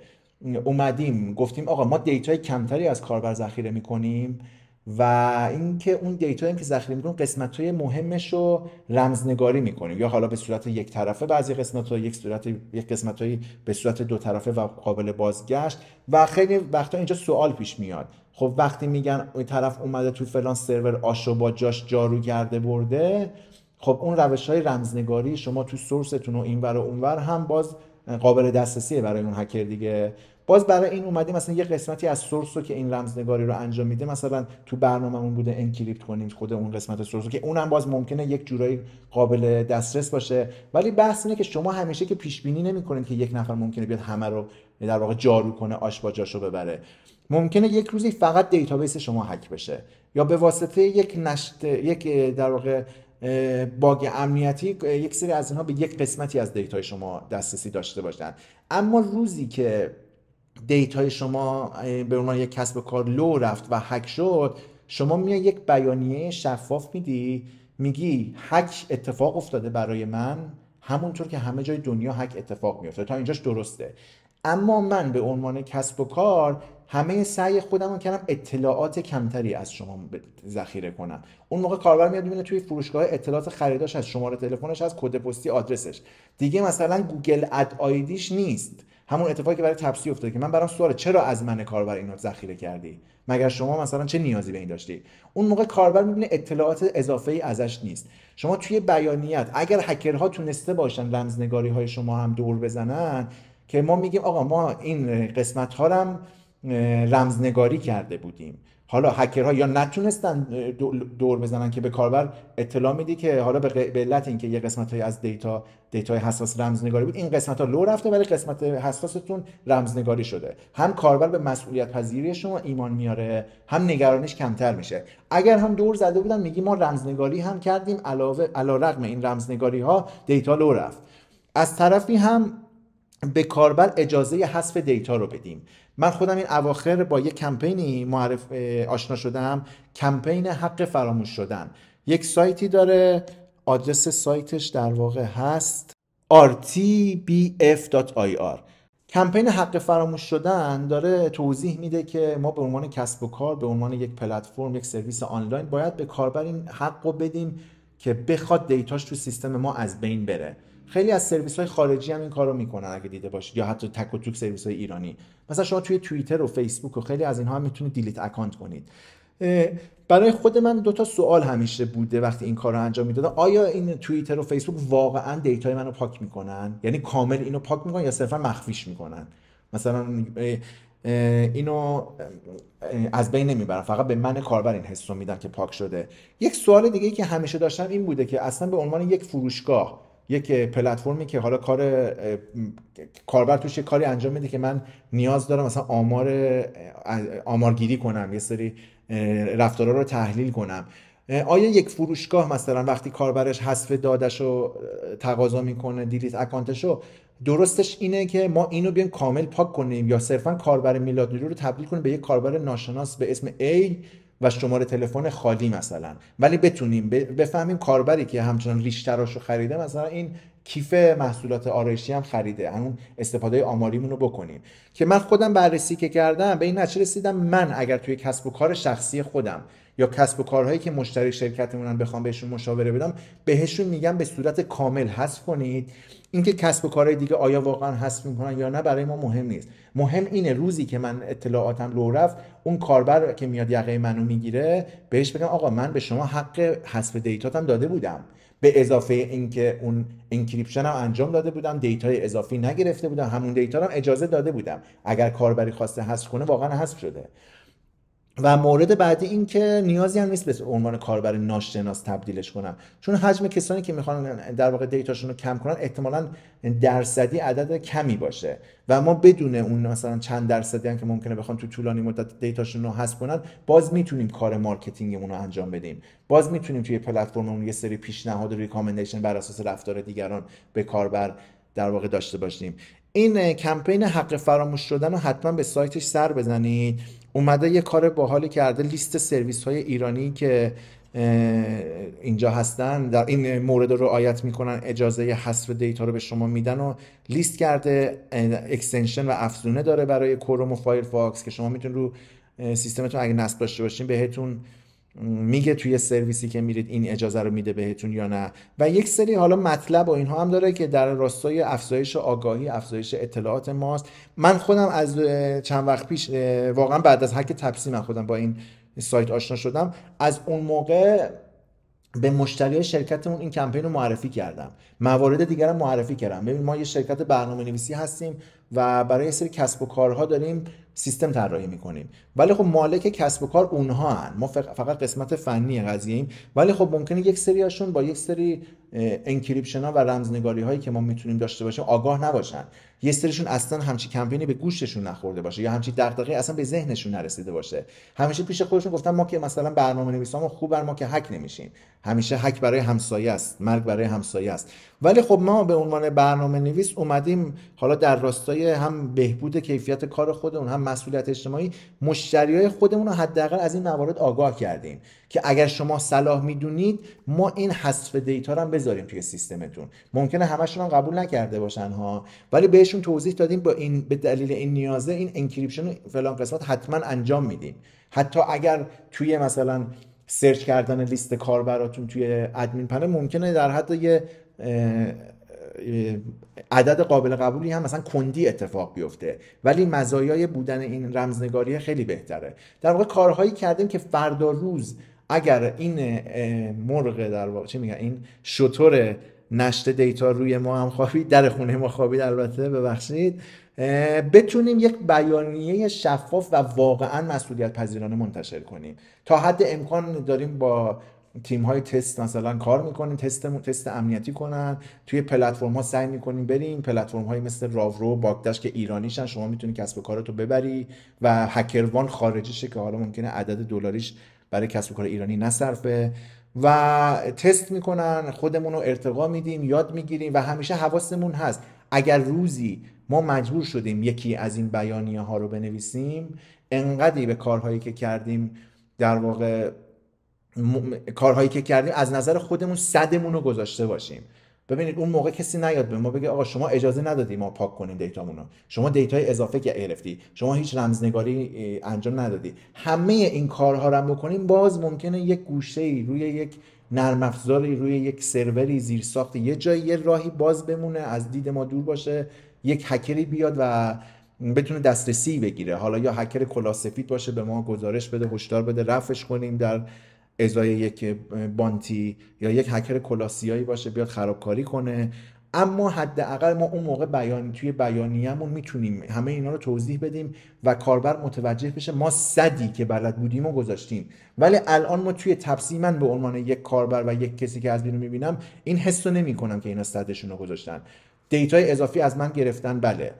S1: اومدیم گفتیم آقا ما دیتای کمتری از کاربر ذخیره میکنیم و اینکه اون دیتا که ذخیره میکنیم قسمت های مهمش رو رمزنگاری میکنیم یا حالا به صورت یک طرفه بعضی قسمت ها یک صورت یک قسمت به صورت دو طرفه و قابل بازگشت و خیلی وقتا اینجا سوال پیش میاد خب وقتی میگن اون طرف اومده تو فلان سرور آشو با جاش جارو کرده برده خب اون روش های رمزنگاری شما تو سورستون و اینور و اونور هم باز قابل دسترسیه برای اون هکر دیگه باز برای این اومدیم مثلا یه قسمتی از سورس رو که این رمزنگاری رو انجام میده مثلا تو برنامهمون بوده انکریپت کنیم خود اون قسمت سورس رو که اونم باز ممکنه یک جورایی قابل دسترس باشه ولی بحث اینه که شما همیشه که پیش بینی نمیکنید که یک نفر ممکنه بیاد همه رو در واقع جارو کنه آش با جاشو ببره ممکنه یک روزی فقط دیتابیس شما هک بشه یا به واسطه یک نشت یک در واقع باگ امنیتی یک سری از اینها به یک قسمتی از دیتای شما دسترسی داشته باشن اما روزی که دیتای شما به عنوان یک کسب و کار لو رفت و هک شد شما میای یک بیانیه شفاف میدی میگی هک اتفاق افتاده برای من همونطور که همه جای دنیا هک اتفاق میفته تا اینجاش درسته اما من به عنوان کسب و کار همه سعی خودم رو کردم اطلاعات کمتری از شما ذخیره کنم اون موقع کاربر میاد میبینه توی فروشگاه اطلاعات خریداش از شماره تلفنش از کد پستی آدرسش دیگه مثلا گوگل اد آیدیش نیست همون اتفاقی که برای تپسی افتاده که من برام سواله چرا از من کاربر اینو ذخیره کردی مگر شما مثلا چه نیازی به این داشتی اون موقع کاربر میبینه اطلاعات اضافه ای ازش نیست شما توی بیانیت اگر هکرها تونسته باشن لمزنگاری های شما هم دور بزنن که ما میگیم آقا ما این قسمت ها رمزنگاری کرده بودیم حالا هکرها یا نتونستن دور بزنن که به کاربر اطلاع میدی که حالا به علت اینکه یه قسمت های از دیتا دیتای حساس رمزنگاری بود این قسمت ها لو رفته ولی قسمت حساستون رمزنگاری شده هم کاربر به مسئولیت پذیری شما ایمان میاره هم نگرانیش کمتر میشه اگر هم دور زده بودن میگی ما رمزنگاری هم کردیم علاوه علا رقم این رمزنگاری ها دیتا لو رفت از طرفی هم به کاربر اجازه حذف دیتا رو بدیم من خودم این اواخر با یه کمپینی معرف آشنا شدم کمپین حق فراموش شدن یک سایتی داره آدرس سایتش در واقع هست rtbf.ir کمپین حق فراموش شدن داره توضیح میده که ما به عنوان کسب و کار به عنوان یک پلتفرم یک سرویس آنلاین باید به کاربر این حق رو بدیم که بخواد دیتاش تو سیستم ما از بین بره خیلی از سرویس های خارجی هم این کارو میکنن اگه دیده باشید یا حتی تک و توک سرویس های ایرانی مثلا شما توی توییتر و فیسبوک و خیلی از اینها هم میتونید دیلیت اکانت کنید برای خود من دو تا سوال همیشه بوده وقتی این کار رو انجام میدادم آیا این توییتر و فیسبوک واقعا دیتای منو پاک میکنن یعنی کامل اینو پاک میکنن یا صرفا مخفیش میکنن مثلا اینو از بین نمیبرم فقط به من کاربر این حس میدن که پاک شده یک سوال دیگه ای که همیشه داشتم این بوده که اصلا به عنوان یک فروشگاه یک پلتفرمی که حالا کار کاربر توش یه کاری انجام میده که من نیاز دارم مثلا آمار آمارگیری کنم یه سری رفتارها رو تحلیل کنم آیا یک فروشگاه مثلا وقتی کاربرش حذف دادش رو تقاضا میکنه دیلیت اکانتش رو درستش اینه که ما اینو بیایم کامل پاک کنیم یا صرفا کاربر میلاد رو تبدیل کنیم به یک کاربر ناشناس به اسم A و شماره تلفن خالی مثلا ولی بتونیم بفهمیم کاربری که همچنان ریش تراش رو خریده مثلا این کیف محصولات آرایشی هم خریده همون استفاده آماریمون رو بکنیم که من خودم بررسی که کردم به این نتیجه رسیدم من اگر توی کسب و کار شخصی خودم یا کسب و کارهایی که مشتری شرکت میمونن بخوام بهشون مشاوره بدم بهشون میگم به صورت کامل حذف کنید اینکه کسب و کارهای دیگه آیا واقعا حذف میکنن یا نه برای ما مهم نیست مهم اینه روزی که من اطلاعاتم لو رفت اون کاربر که میاد یقه منو میگیره بهش بگم آقا من به شما حق حذف دیتاتم داده بودم به اضافه اینکه اون انکریپشن هم انجام داده بودم دیتای اضافی نگرفته بودم همون دیتا هم اجازه داده بودم اگر کاربری خواسته حذف کنه واقعا حذف شده و مورد بعدی این که نیازی هم نیست به عنوان کاربر ناشناس تبدیلش کنم چون حجم کسانی که میخوان در واقع دیتاشون رو کم کنن احتمالا درصدی عدد کمی باشه و ما بدون اون مثلا چند درصدی هم که ممکنه بخوان تو طولانی مدت دیتاشون رو حذف کنن باز میتونیم کار مارکتینگمون رو انجام بدیم باز میتونیم توی پلتفرممون یه سری پیشنهاد و ریکامندیشن بر اساس رفتار دیگران به کاربر در واقع داشته باشیم این کمپین حق فراموش شدن رو حتما به سایتش سر بزنید اومده یه کار باحالی کرده لیست سرویس های ایرانی که اینجا هستن در این مورد رو آیت میکنن اجازه حذف دیتا رو به شما میدن و لیست کرده اکستنشن و افزونه داره برای کروم و فایرفاکس که شما میتونید رو سیستمتون اگه نصب داشته باشین بهتون میگه توی سرویسی که میرید این اجازه رو میده بهتون یا نه و یک سری حالا مطلب و اینها هم داره که در راستای افزایش آگاهی افزایش اطلاعات ماست من خودم از چند وقت پیش واقعا بعد از حک تپسی من خودم با این سایت آشنا شدم از اون موقع به مشتری شرکتمون این کمپین رو معرفی کردم موارد دیگرم معرفی کردم ببین ما یه شرکت برنامه نویسی هستیم و برای سری کسب و کارها داریم سیستم طراحی میکنیم ولی خب مالک کسب و کار اونها هن. ما فقط قسمت فنی قضیه ایم ولی خب ممکنه یک سری هاشون با یک سری انکریپشن ها و رمزنگاری هایی که ما میتونیم داشته باشیم آگاه نباشن یه سریشون اصلا همچی کمپینی به گوششون نخورده باشه یا همچی دغدغه اصلا به ذهنشون نرسیده باشه همیشه پیش خودشون گفتن ما که مثلا برنامه خوب بر ما که هک نمیشیم همیشه هک برای همسایه است مرگ برای همسایه است ولی خب ما به عنوان برنامه نویس اومدیم حالا در راستای هم بهبود کیفیت کار خودمون هم مسئولیت اجتماعی مشتریای خودمون رو حداقل از این موارد آگاه کردیم که اگر شما صلاح میدونید ما این حذف دیتا رو هم بذاریم توی سیستمتون ممکنه همشون هم قبول نکرده باشن ها ولی بهشون توضیح دادیم با این به دلیل این نیازه این انکریپشن فلان قسمت حتما انجام میدیم حتی اگر توی مثلا سرچ کردن لیست کاربراتون توی ادمین پنل ممکنه در حد یه عدد قابل قبولی هم مثلا کندی اتفاق بیفته ولی مزایای بودن این رمزنگاری خیلی بهتره در واقع کارهایی کردیم که فردا روز اگر این مرغ در واقع چی میگن این شطور نشت دیتا روی ما هم خوابید در خونه ما خوابید البته ببخشید بتونیم یک بیانیه شفاف و واقعا مسئولیت پذیرانه منتشر کنیم تا حد امکان داریم با تیم های تست مثلا کار میکنیم تست تست امنیتی کنن توی پلتفرم ها سعی میکنیم بریم پلتفرم های مثل راورو باگداش که ایرانیشن شما میتونی کسب کارتو ببری و هکروان خارجیشه که حالا ممکنه عدد دلاریش برای کسب و کار ایرانی نصرفه و تست میکنن خودمون رو ارتقا میدیم یاد میگیریم و همیشه حواسمون هست اگر روزی ما مجبور شدیم یکی از این بیانیه ها رو بنویسیم انقدری به کارهایی که کردیم در واقع کارهایی که کردیم از نظر خودمون صدمون رو گذاشته باشیم ببینید اون موقع کسی نیاد به ما بگه آقا شما اجازه ندادی ما پاک کنیم دیتامون رو شما دیتای اضافه که گرفتی شما هیچ رمزنگاری انجام ندادی همه این کارها رو بکنیم باز ممکنه یک گوشه روی یک نرم افزاری روی یک سروری زیر ساخت یه جایی یه راهی باز بمونه از دید ما دور باشه یک هکری بیاد و بتونه دسترسی بگیره حالا یا هکر کلاسفید باشه به ما گزارش بده هشدار بده رفش کنیم در ازای یک بانتی یا یک هکر کلاسیایی باشه بیاد خرابکاری کنه اما حداقل ما اون موقع بیان توی بیانیه‌مون میتونیم همه اینا رو توضیح بدیم و کاربر متوجه بشه ما صدی که بلد بودیم و گذاشتیم ولی الان ما توی من به عنوان یک کاربر و یک کسی که از بیرون میبینم این حس رو نمیکنم که اینا صدشون رو گذاشتن دیتای اضافی از من گرفتن بله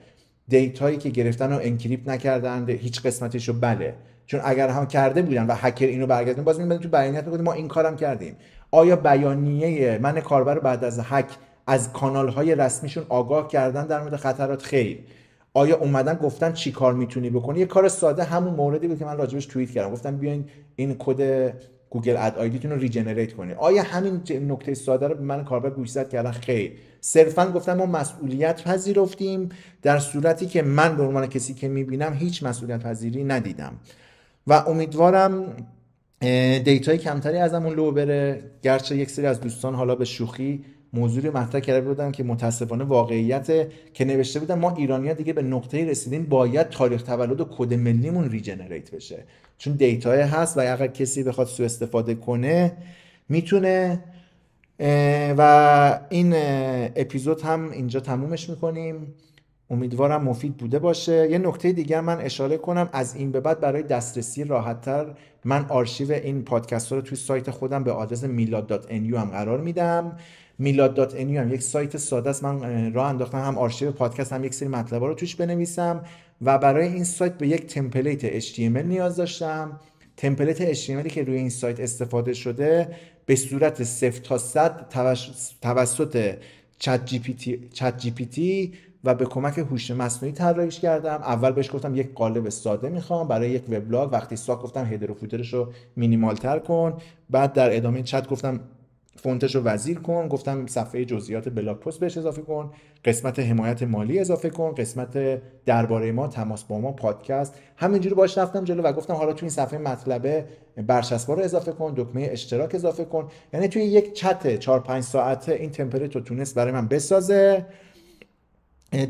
S1: دیتایی که گرفتن و انکریپت نکردن هیچ قسمتش بله چون اگر هم کرده بودن و هکر اینو برگردن باز میبینید تو بیانیت بودیم ما این کارم کردیم آیا بیانیه من کاربر بعد از هک از کانال های رسمیشون آگاه کردن در مورد خطرات خیر آیا اومدن گفتن چی کار میتونی بکنی یه کار ساده همون موردی بود که من راجبش توییت کردم گفتم بیاین این کد گوگل اد آیدیتون رو ریجنریت کنید آیا همین نکته ساده رو من کاربر گوشزد کردن خیر صرفا گفتم ما مسئولیت پذیرفتیم در صورتی که من به عنوان کسی که میبینم هیچ مسئولیت پذیری ندیدم و امیدوارم دیتای کمتری ازمون لو بره گرچه یک سری از دوستان حالا به شوخی موضوعی مطرح کرده بودن که متاسفانه واقعیت که نوشته بودن ما ایرانیا دیگه به نقطه رسیدیم باید تاریخ تولد و کد ملیمون ریجنریت بشه چون دیتا هست و اگر کسی بخواد سوء استفاده کنه میتونه و این اپیزود هم اینجا تمومش میکنیم امیدوارم مفید بوده باشه یه نکته دیگر من اشاره کنم از این به بعد برای دسترسی راحتتر من آرشیو این پادکست رو توی سایت خودم به آدرس میلاد.nu هم قرار میدم میلاد.nu هم یک سایت ساده است من راه انداختم هم آرشیو پادکست هم یک سری مطلب رو توش بنویسم و برای این سایت به یک تمپلیت HTML نیاز داشتم تمپلیت HTML که روی این سایت استفاده شده به صورت 0 تا 100 توسط چت جی پی تی و به کمک هوش مصنوعی طراحیش کردم اول بهش گفتم یک قالب ساده میخوام برای یک وبلاگ وقتی ساک گفتم هدر و فوترش رو مینیمال تر کن بعد در ادامه چت گفتم فونتش رو وزیر کن گفتم صفحه جزئیات بلاگ پست بهش اضافه کن قسمت حمایت مالی اضافه کن قسمت درباره ما تماس با ما پادکست همینجوری باش رفتم جلو و گفتم حالا تو این صفحه مطلبه برچسبا رو اضافه کن دکمه اشتراک اضافه کن یعنی توی یک چت 4 5 ساعته این تمپلیت رو تونست برای من بسازه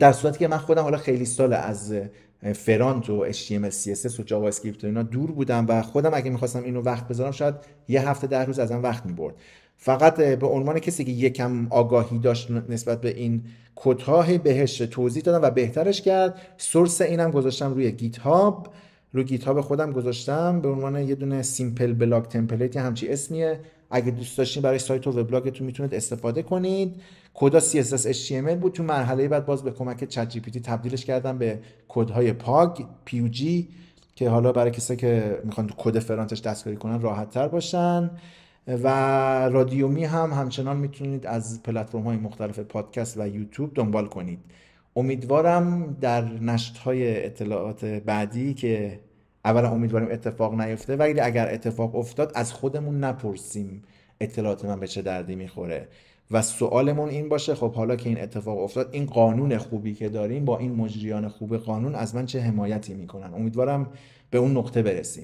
S1: در صورتی که من خودم حالا خیلی سال از فرانت و HTML CSS و جاوا اسکریپت و اینا دور بودم و خودم اگه میخواستم اینو وقت بذارم شاید یه هفته ده روز ازم وقت میبرد فقط به عنوان کسی که یکم آگاهی داشت نسبت به این کتاه بهش توضیح دادم و بهترش کرد سورس اینم گذاشتم روی گیت هاب روی گیت هاب خودم گذاشتم به عنوان یه دونه سیمپل بلاک تمپلیت همچی اسمیه اگه دوست داشتین برای سایت و وبلاگتون میتونید استفاده کنید کدا CSS HTML بود تو مرحله بعد باز به کمک چت جی تبدیلش کردم به کدهای پاگ جی که حالا برای کسایی که میخوان کد فرانتش دستکاری کنن راحت تر باشن و رادیومی هم همچنان میتونید از پلتفرم های مختلف پادکست و یوتیوب دنبال کنید امیدوارم در نشت های اطلاعات بعدی که اولا امیدواریم اتفاق نیفته ولی اگر اتفاق افتاد از خودمون نپرسیم اطلاعات من به چه دردی میخوره و سوالمون این باشه خب حالا که این اتفاق افتاد این قانون خوبی که داریم با این مجریان خوب قانون از من چه حمایتی میکنن امیدوارم به اون نقطه برسیم